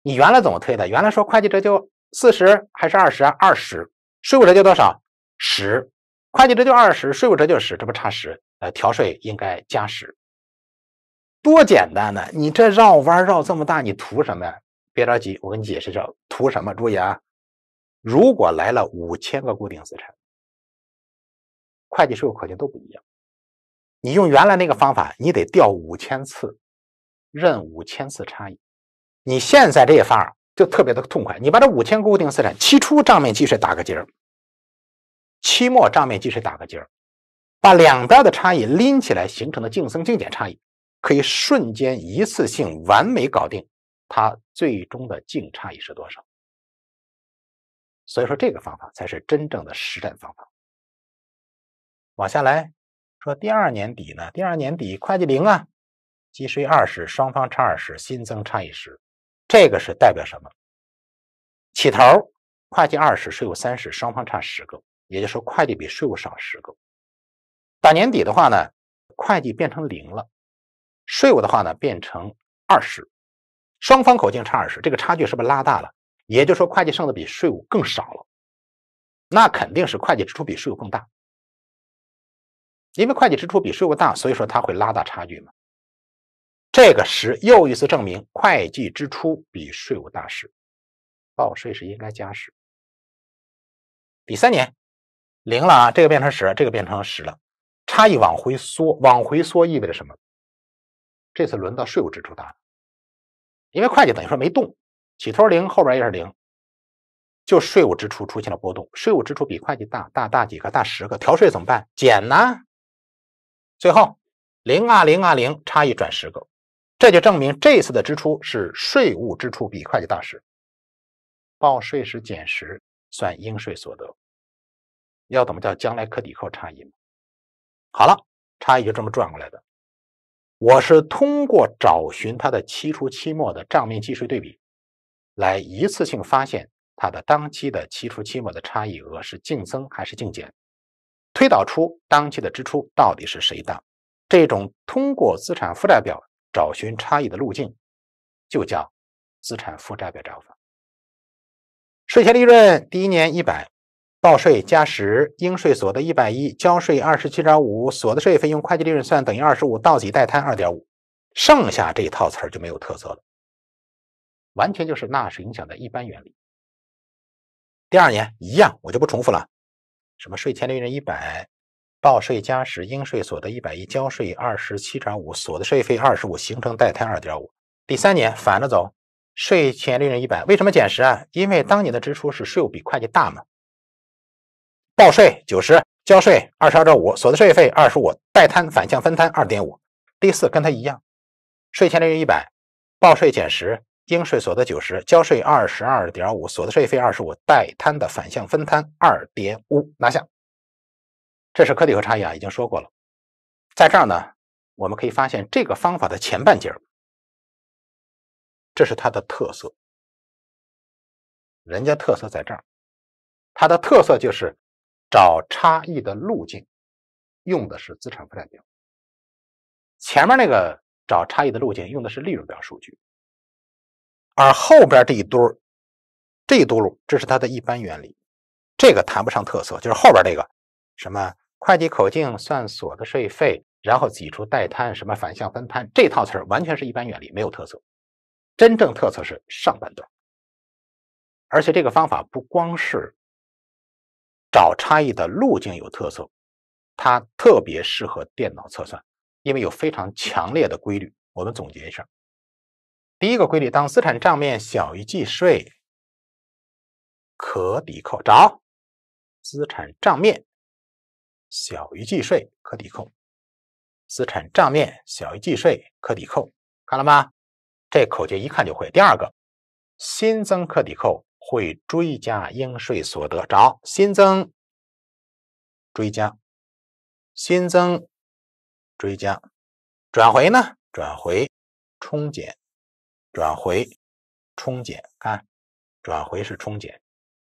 你原来怎么推的？原来说会计这就。四十还是二十？二十，税务折旧多少？十，会计折旧二十，税务折旧十，这不差十？呃，调税应该加十，多简单呢！你这绕弯绕这么大，你图什么呀？别着急，我给你解释这图什么。注意啊，如果来了五千个固定资产，会计税务口径都不一样。你用原来那个方法，你得调五千次，认五千次差异。你现在这一法就特别的痛快，你把这五千固定资产期初账面计税打个结儿，期末账面计税打个结儿，把两边的差异拎起来形成的净增净减差异，可以瞬间一次性完美搞定它最终的净差异是多少。所以说这个方法才是真正的实战方法。往下来说第二年底呢，第二年底会计零啊，计税二十，双方差二十，新增差异十。这个是代表什么？起头，会计二十，税务三十，双方差十个，也就是说，会计比税务少十个。打年底的话呢，会计变成零了，税务的话呢变成二十，双方口径差二十，这个差距是不是拉大了？也就是说，会计剩的比税务更少了，那肯定是会计支出比税务更大，因为会计支出比税务大，所以说它会拉大差距嘛。这个十又一次证明，会计支出比税务大十，报税是应该加十。第三年零了啊，这个变成十，这个变成十了，差异往回缩，往回缩意味着什么？这次轮到税务支出大了，因为会计等于说没动，起头零，后边也是零，就税务支出出现了波动，税务支出比会计大大大几个，大十个，调税怎么办？减呢？最后零啊零啊零，差异转十个。这就证明这次的支出是税务支出比会计大时。报税时减十算应税所得，要怎么叫将来可抵扣差异好了，差异就这么转过来的。我是通过找寻它的期初、期末的账面计税对比，来一次性发现它的当期的期初、期末的差异额是净增还是净减，推导出当期的支出到底是谁的。这种通过资产负债表。找寻差异的路径，就叫资产负债表法。税前利润第一年一百，报税加十，应税所得一百一，交税二十七点五，所得税费用会计利润算等于二十五，到挤代摊二点五，剩下这一套词儿就没有特色了，完全就是纳税影响的一般原理。第二年一样，我就不重复了，什么税前利润一百。报税加时、应税所得一百一，交税二十七点五，所得税费二十五，形成代摊二点五。第三年反着走，税前利润一百，为什么减十啊？因为当年的支出是税务比会计大嘛。报税九十，交税二十二点五，所得税费二十五，代摊反向分摊二点五。第四跟它一样，税前利润一百，报税减十，应税所得九十，交税二十二点五，所得税费二十五，代摊的反向分摊二点五，拿下。这是科里和差异啊，已经说过了。在这儿呢，我们可以发现这个方法的前半截这是它的特色。人家特色在这儿，它的特色就是找差异的路径，用的是资产负债表。前面那个找差异的路径用的是利润表数据，而后边这一堆这一堆路，这是它的一般原理。这个谈不上特色，就是后边这个。什么会计口径算所得税费，然后挤出代摊什么反向分摊，这套词儿完全是一般原理，没有特色。真正特色是上半段，而且这个方法不光是找差异的路径有特色，它特别适合电脑测算，因为有非常强烈的规律。我们总结一下，第一个规律：当资产账面小于计税可抵扣，找资产账面。小于计税可抵扣，资产账面小于计税可抵扣，看了吗？这口诀一看就会。第二个，新增可抵扣会追加应税所得，找新增追加，新增追加，转回呢？转回冲减，转回冲减，看转回是冲减。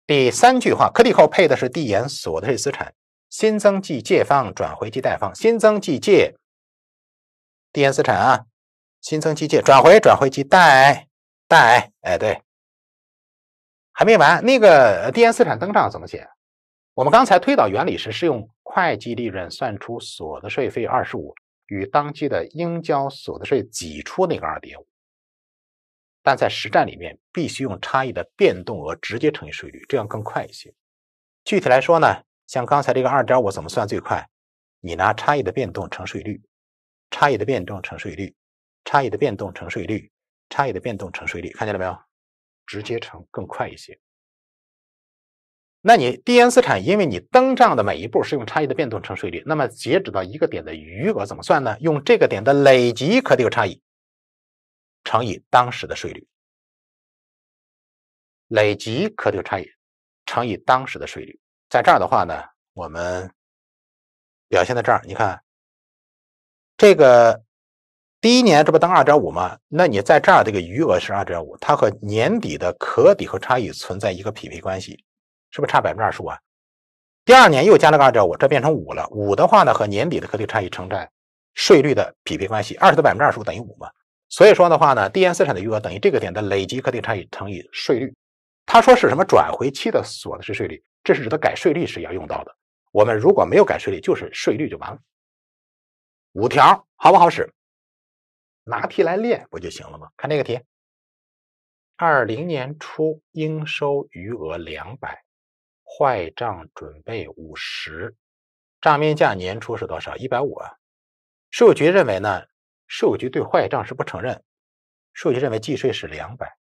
第三句话，可抵扣配的是递延所得税资产。新增记借方，转回记贷方。新增记借，递延资产啊。新增记借，转回转回记贷贷。哎，对，还没完。那个递延资产登账怎么写？我们刚才推导原理是是用会计利润算出所得税费二十五，与当期的应交所得税挤出那个二点五。但在实战里面，必须用差异的变动额直接乘以税率，这样更快一些。具体来说呢？像刚才这个二点五怎么算最快？你拿差异的变动乘税率，差异的变动乘税率，差异的变动乘税率，差异的变动乘税率，看见了没有？直接乘更快一些。那你递延资产，因为你登账的每一步是用差异的变动乘税率，那么截止到一个点的余额怎么算呢？用这个点的累积可有差异乘以当时的税率，累积可有差异乘以当时的税率。在这儿的话呢，我们表现在这儿，你看，这个第一年这不当二点五吗？那你在这儿这个余额是二点五，它和年底的可抵扣差异存在一个匹配关系，是不是差百分之二十五啊？第二年又加了个二点五，这变成五了。五的话呢，和年底的可抵差异承载税率的匹配关系，二十的百分之二十五等于五嘛？所以说的话呢，递延资产的余额等于这个点的累积可抵差异乘以税率。他说是什么转回期的所得税税率？这是指的改税率时要用到的。我们如果没有改税率，就是税率就完了。五条好不好使？拿题来练不就行了吗？看这个题，二零年初应收余额两百，坏账准备五十，账面价年初是多少？一百五啊。税务局认为呢？税务局对坏账是不承认，税务局认为计税是两百，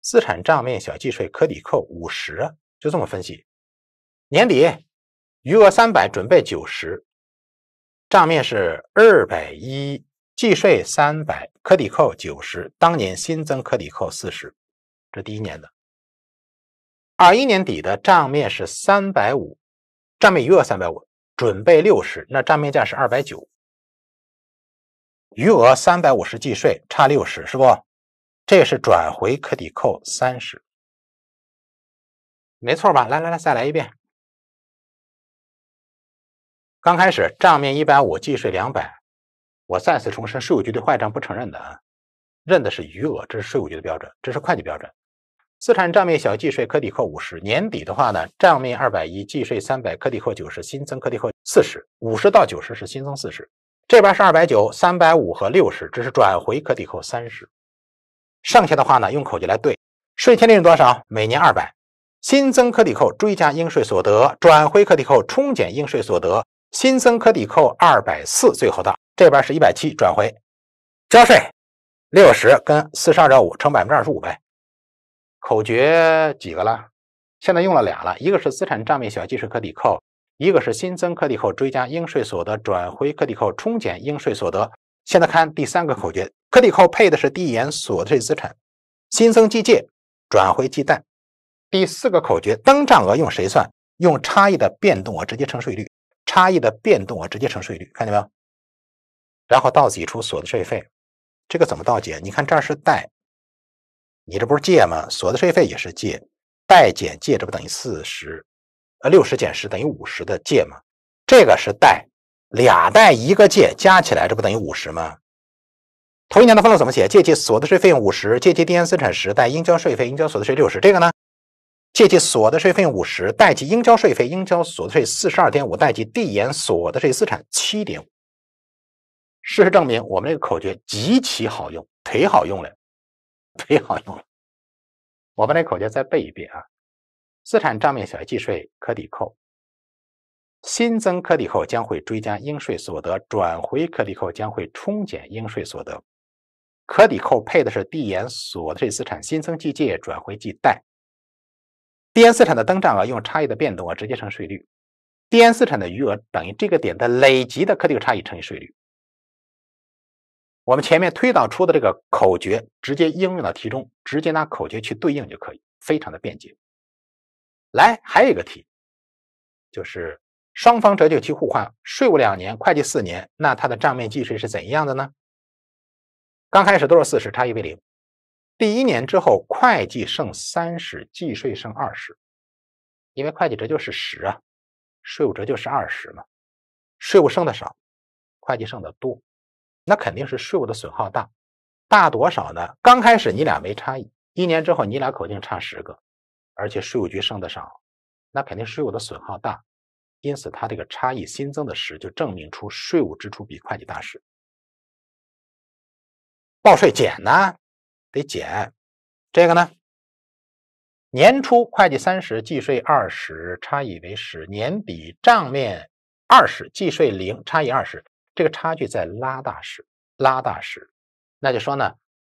资产账面小计税可抵扣五十就这么分析。年底余额三百，准备九十，账面是二百一，计税三百，可抵扣九十，当年新增可抵扣四十，这第一年的。二一年底的账面是三百五，账面余额三百五，准备六十，那账面价是二百九，余额三百五十计税差六十是不？这是转回可抵扣三十，没错吧？来来来，再来一遍。刚开始账面一百五，计税两百，我再次重申，税务局对坏账不承认的，啊，认的是余额，这是税务局的标准，这是会计标准。资产账面小计税可抵扣五十，年底的话呢，账面二百一，计税三百，可抵扣九十，新增可抵扣四十五十到九十是新增四十，这边是二百九、三百五和六十，这是转回可抵扣三十，剩下的话呢，用口诀来对，税前利润多少？每年二百，新增可抵扣，追加应税所得，转回可抵扣，冲减应税所得。新增可抵扣二百四，最后的这边是一百七转回，交税六十跟四十二点五乘百分之二十五呗。口诀几个了？现在用了俩了，一个是资产账面小计税可抵扣，一个是新增可抵扣追加应税所得转回可抵扣冲减应税所得。现在看第三个口诀，可抵扣配的是递延所得税资产，新增计借转回计贷。第四个口诀，登账额用谁算？用差异的变动额直接乘税率。差异的变动啊，直接乘税率，看见没有？然后倒己出所得税费，这个怎么倒减？你看这儿是贷，你这不是借吗？所得税费也是借，贷减借，这不等于四十？呃，六十减十等于五十的借吗？这个是贷，俩贷一个借，加起来这不等于五十吗？头一年的分录怎么写？借记所得税费用五十，借记递延资产十，贷应交税费应交所得税六十，这个呢？借记所得税费用五十，贷记应交税费应交所得税四十二点五，贷记递延所得税资产七点五。事实证明，我们这个口诀极其好用，忒好用了，忒好用了。我把那口诀再背一遍啊：资产账面小于计税可抵扣，新增可抵扣将会追加应税所得，转回可抵扣将会冲减应税所得。可抵扣配的是递延所得税资产，新增计借，转回计贷。递延资产的增账额用差异的变动啊直接乘税率，递延资产的余额等于这个点的累积的可抵差异乘以税率。我们前面推导出的这个口诀直接应用到题中，直接拿口诀去对应就可以，非常的便捷。来，还有一个题，就是双方折旧期互换，税务两年，会计四年，那它的账面计税是怎样的呢？刚开始都是四十，差异为零。第一年之后，会计剩三十，计税剩二十，因为会计折旧是十啊，税务折旧是二十嘛，税务剩的少，会计剩的多，那肯定是税务的损耗大，大多少呢？刚开始你俩没差异，一年之后你俩口径差十个，而且税务局剩的少，那肯定税务的损耗大，因此它这个差异新增的十就证明出税务支出比会计大十，报税减呢？得减，这个呢？年初会计三十，计税二十，差异为十；年底账面二十，计税零，差异二十。这个差距在拉大时，拉大时，那就说呢，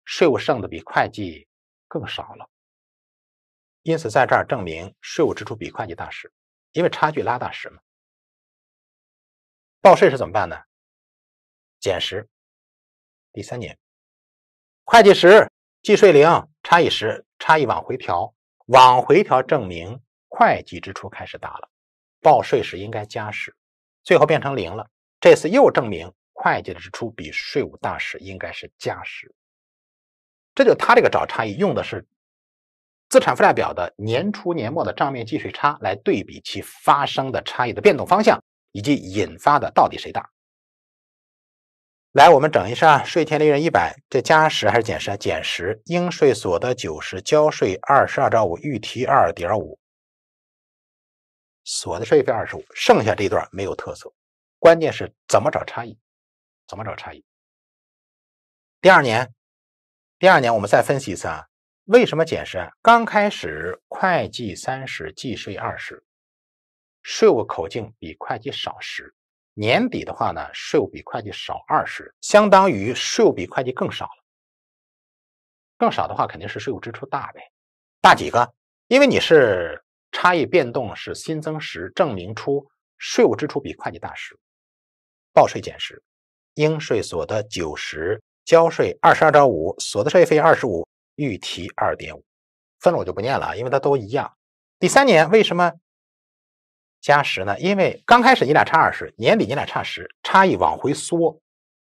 税务剩的比会计更少了。因此，在这儿证明税务支出比会计大十，因为差距拉大十嘛。报税是怎么办呢？减十。第三年，会计十。计税零，差异时差异往回调，往回调证明会计支出开始大了，报税时应该加十，最后变成零了，这次又证明会计的支出比税务大时应该是加十，这就他这个找差异用的是资产负债表的年初年末的账面计税差来对比其发生的差异的变动方向以及引发的到底谁大。来，我们整一下，税前利润一百，这加十还是减十？减十，应税所得九十，交税二十二点五，预提二点五，所得税费二十五，剩下这段没有特色，关键是怎么找差异，怎么找差异？第二年，第二年我们再分析一次啊，为什么减十？刚开始会计三十，计税二十，税务口径比会计少十。年底的话呢，税务比会计少二十，相当于税务比会计更少了。更少的话肯定是税务支出大呗，大几个？因为你是差异变动是新增十，证明出税务支出比会计大十，报税减十，应税所得九十，交税二十二点五，所得税费二十五，预提二点五，分了我就不念了，因为它都一样。第三年为什么？加十呢？因为刚开始你俩差二十，年底你俩差十，差异往回缩，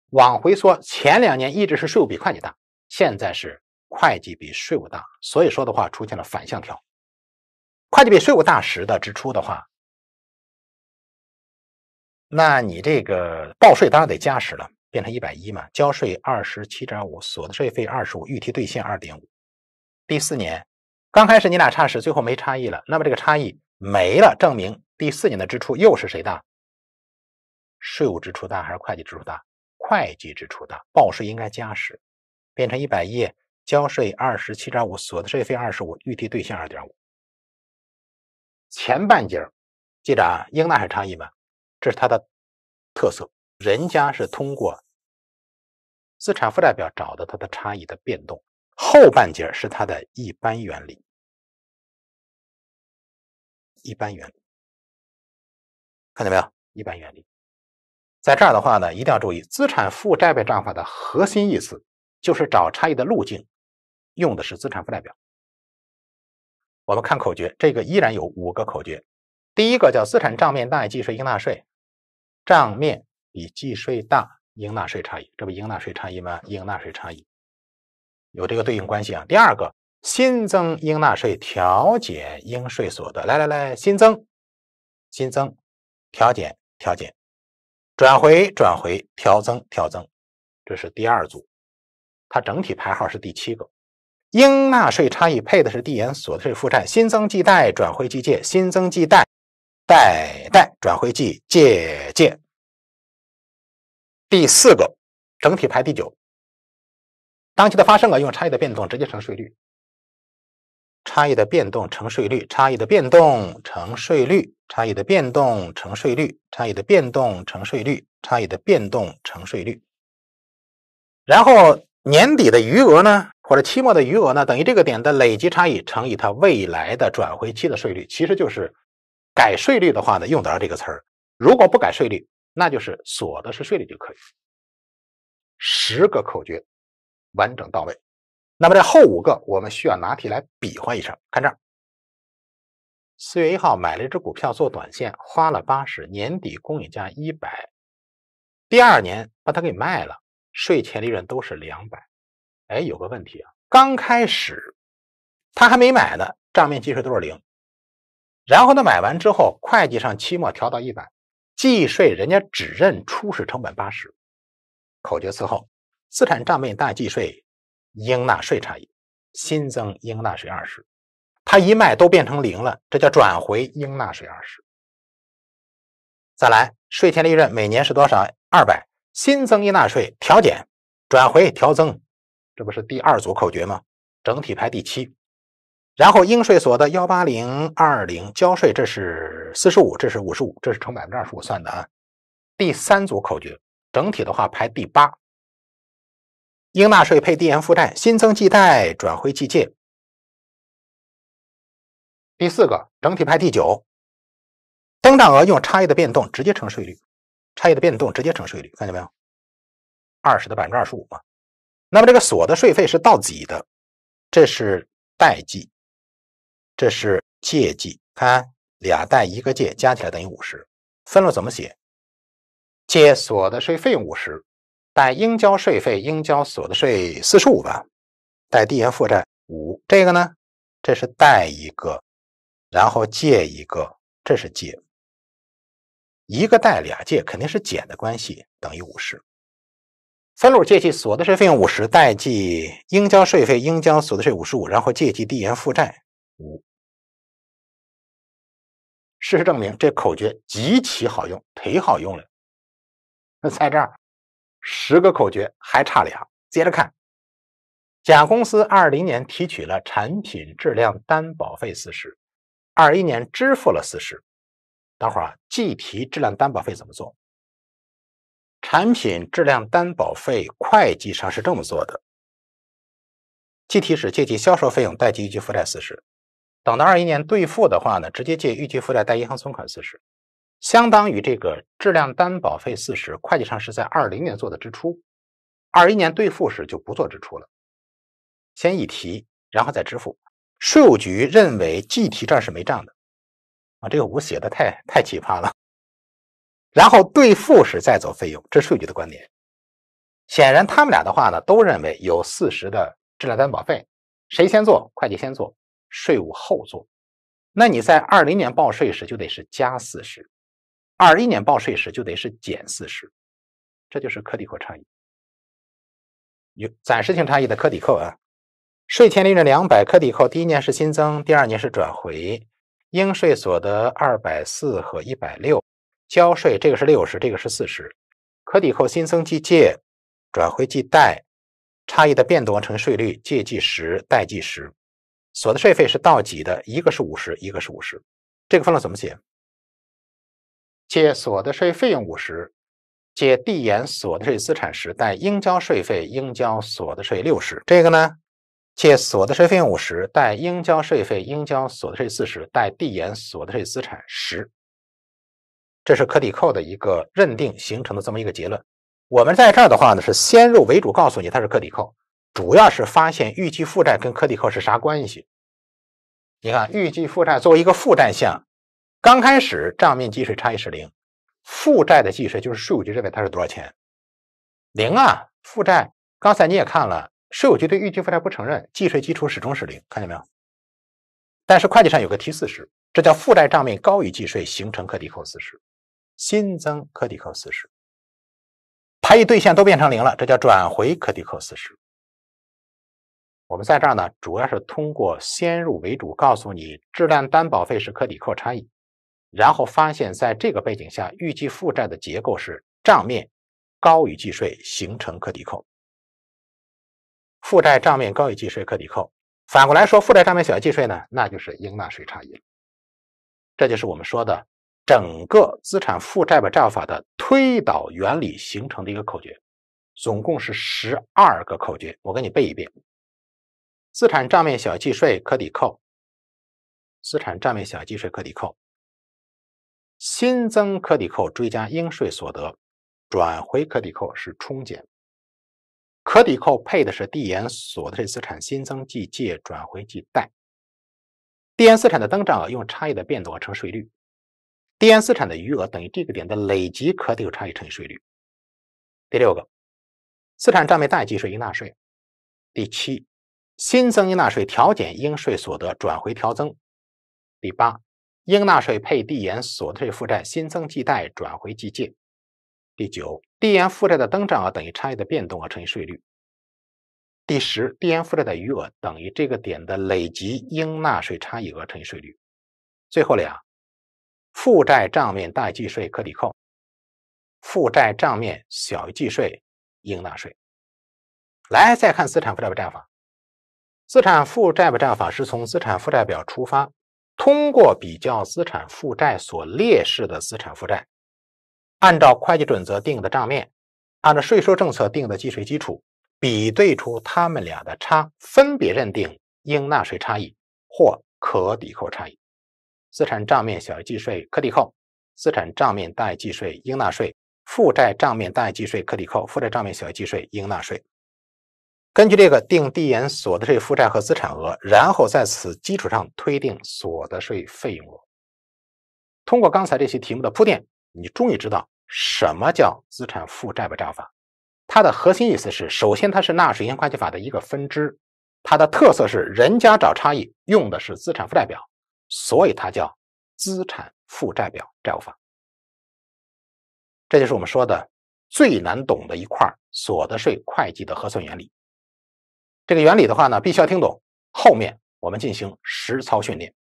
往回缩。前两年一直是税务比会计大，现在是会计比税务大，所以说的话出现了反向调。会计比税务大时的支出的话，那你这个报税当然得加十了，变成一百一嘛。交税二十七点五，所得税费二十五，预提兑现二点五。第四年刚开始你俩差十，最后没差异了，那么这个差异没了，证明。第四年的支出又是谁大？税务支出大还是会计支出大？会计支出大，报税应该加十，变成一百一。交税二十七点五，所得税费二十五，预提对象二点五。前半截记着啊，应纳税差异嘛，这是它的特色，人家是通过资产负债表找的它的差异的变动。后半截是它的一般原理，一般原。理。看见没有？一般原理，在这儿的话呢，一定要注意资产负债表账法的核心意思就是找差异的路径，用的是资产负债表。我们看口诀，这个依然有五个口诀。第一个叫“资产账面大于计税应纳税，账面比计税大，应纳税差异，这不应纳税差异吗？应纳税差异有这个对应关系啊。第二个，新增应纳税，调节应税所得。来来来，新增，新增。调减调减，转回转回，调增调增，这是第二组，它整体排号是第七个，应纳税差异配的是递延所得税负债，新增计贷转回计借，新增计贷贷贷转回计借借。第四个整体排第九，当期的发生额用差异的变动直接乘税率，差异的变动乘税率，差异的变动乘税率。差异的变动乘税率，差异的变动乘税率，差异的变动乘税率。然后年底的余额呢，或者期末的余额呢，等于这个点的累积差异乘以它未来的转回期的税率。其实就是改税率的话呢，用得着这个词儿；如果不改税率，那就是锁的是税率就可以。十个口诀，完整到位。那么这后五个，我们需要拿题来比划一声。看这儿。四月一号买了一只股票做短线，花了八十，年底公允价一百，第二年把它给卖了，税前利润都是两百。哎，有个问题啊，刚开始他还没买呢，账面计税都是零，然后他买完之后，会计上期末调到一百，计税人家只认初始成本八十。口诀伺候，资产账面大计税，应纳税差异，新增应纳税二十。它一卖都变成零了，这叫转回应纳税二十。再来，税前利润每年是多少？二百，新增应纳税调减，转回调增，这不是第二组口诀吗？整体排第七。然后应税所得幺八零二零交税，这是四十五，这是五十五，这是乘百分之二十五算的啊。第三组口诀，整体的话排第八。应纳税配递延负债，新增计贷转回计借。第四个整体排第九。增长额用差异的变动直接乘税率，差异的变动直接乘税率，看见没有？二十的百分之二十五嘛。那么这个所得税费是到几的，这是贷记，这是借记。看俩贷一个借，加起来等于五十。分了怎么写？借所得税费用五十，贷应交税费应交所得税四十五万，贷地下负债五。这个呢，这是贷一个。然后借一个，这是借，一个贷俩借，肯定是减的关系，等于五十。分录借记所得税费用五十，贷记应交税费应交所得税五十五，然后借记递延负债五。事实证明，这口诀极其好用，忒好用了。那在这儿，十个口诀还差俩，接着看。甲公司二零年提取了产品质量担保费四十。二一年支付了四十，等会儿啊，计提质量担保费怎么做？产品质量担保费会计上是这么做的，计提时借记销售费用，贷记预计负债四十。等到二一年兑付的话呢，直接借预计负债，贷银行存款四十，相当于这个质量担保费四十，会计上是在二零年做的支出，二一年兑付时就不做支出了，先一提，然后再支付。税务局认为计提儿是没账的，啊，这个五写的太太奇葩了。然后兑付时再做费用，这是税务局的观点。显然他们俩的话呢，都认为有四十的质量担保费，谁先做，会计先做，税务后做。那你在二零年报税时就得是加四十，二一年报税时就得是减四十，这就是可抵扣差异，有暂时性差异的可抵扣啊。税前利润两百可抵扣，第一年是新增，第二年是转回应税所得二百四和一百六，交税这个是六十，这个是四十，可抵扣新增计借，转回计贷，差异的变动完成税率借计十，贷计十，所得税费是到几的，一个是五十，一个是五十，这个分了怎么写？借所得税费用五十，借递延所得税资产时贷应交税费应交所得税六十，这个呢？且所得税费用五十，带应交税费应交所得税四十，带递延所得税资产十。这是可抵扣的一个认定形成的这么一个结论。我们在这儿的话呢，是先入为主告诉你它是可抵扣，主要是发现预计负债跟可抵扣是啥关系。你看预计负债作为一个负债项，刚开始账面计税差异是零，负债的计税就是税务局认为它是多少钱？零啊，负债刚才你也看了。税务局对预计负债不承认，计税基础始终是零，看见没有？但是会计上有个提四十，这叫负债账面高于计税，形成可抵扣四十，新增可抵扣四十，差异兑现都变成零了，这叫转回可抵扣四十。我们在这儿呢，主要是通过先入为主告诉你，质量担保费是可抵扣差异，然后发现在这个背景下，预计负债的结构是账面高于计税，形成可抵扣。负债账面高于计税可抵扣，反过来说，负债账面小于计税呢，那就是应纳税差异。这就是我们说的整个资产负债表账法的推导原理形成的一个口诀，总共是十二个口诀。我给你背一遍：资产账面小计税可抵扣，资产账面小计税可抵扣，新增可抵扣追加应税所得，转回可抵扣是冲减。可抵扣配的是递延所得税资产新增计借转回计贷，递延资产的增长额用差异的变动额乘税率，递延资产的余额等于这个点的累积可抵扣差异乘以税率。第六个，资产账面大计税应纳税。第七，新增应纳税调减应税所得转回调增。第八，应纳税配递延所得税负债新增计贷转回计借。第九，递延负债的增长额等于差异的变动额乘以税率。第十，递延负债的余额等于这个点的累积应纳税差异额乘以税率。最后俩，负债账面大于计税可抵扣，负债账面小于计税应纳税。来，再看资产负债表账法。资产负债表账法是从资产负债表出发，通过比较资产负债所列示的资产负债。按照会计准则定的账面，按照税收政策定的计税基础，比对出他们俩的差，分别认定应纳税差异或可抵扣差异。资产账面小于计税可抵扣，资产账面大于计税应纳税；负债账面大于计税可抵扣，负债账面小于计税应纳税。根据这个定递延所得税负债和资产额，然后在此基础上推定所得税费用额。通过刚才这些题目的铺垫，你终于知道。什么叫资产负债表债务法？它的核心意思是，首先它是纳税人会计法的一个分支，它的特色是人家找差异用的是资产负债表，所以它叫资产负债表债务法。这就是我们说的最难懂的一块所得税会计的核算原理。这个原理的话呢，必须要听懂，后面我们进行实操训练。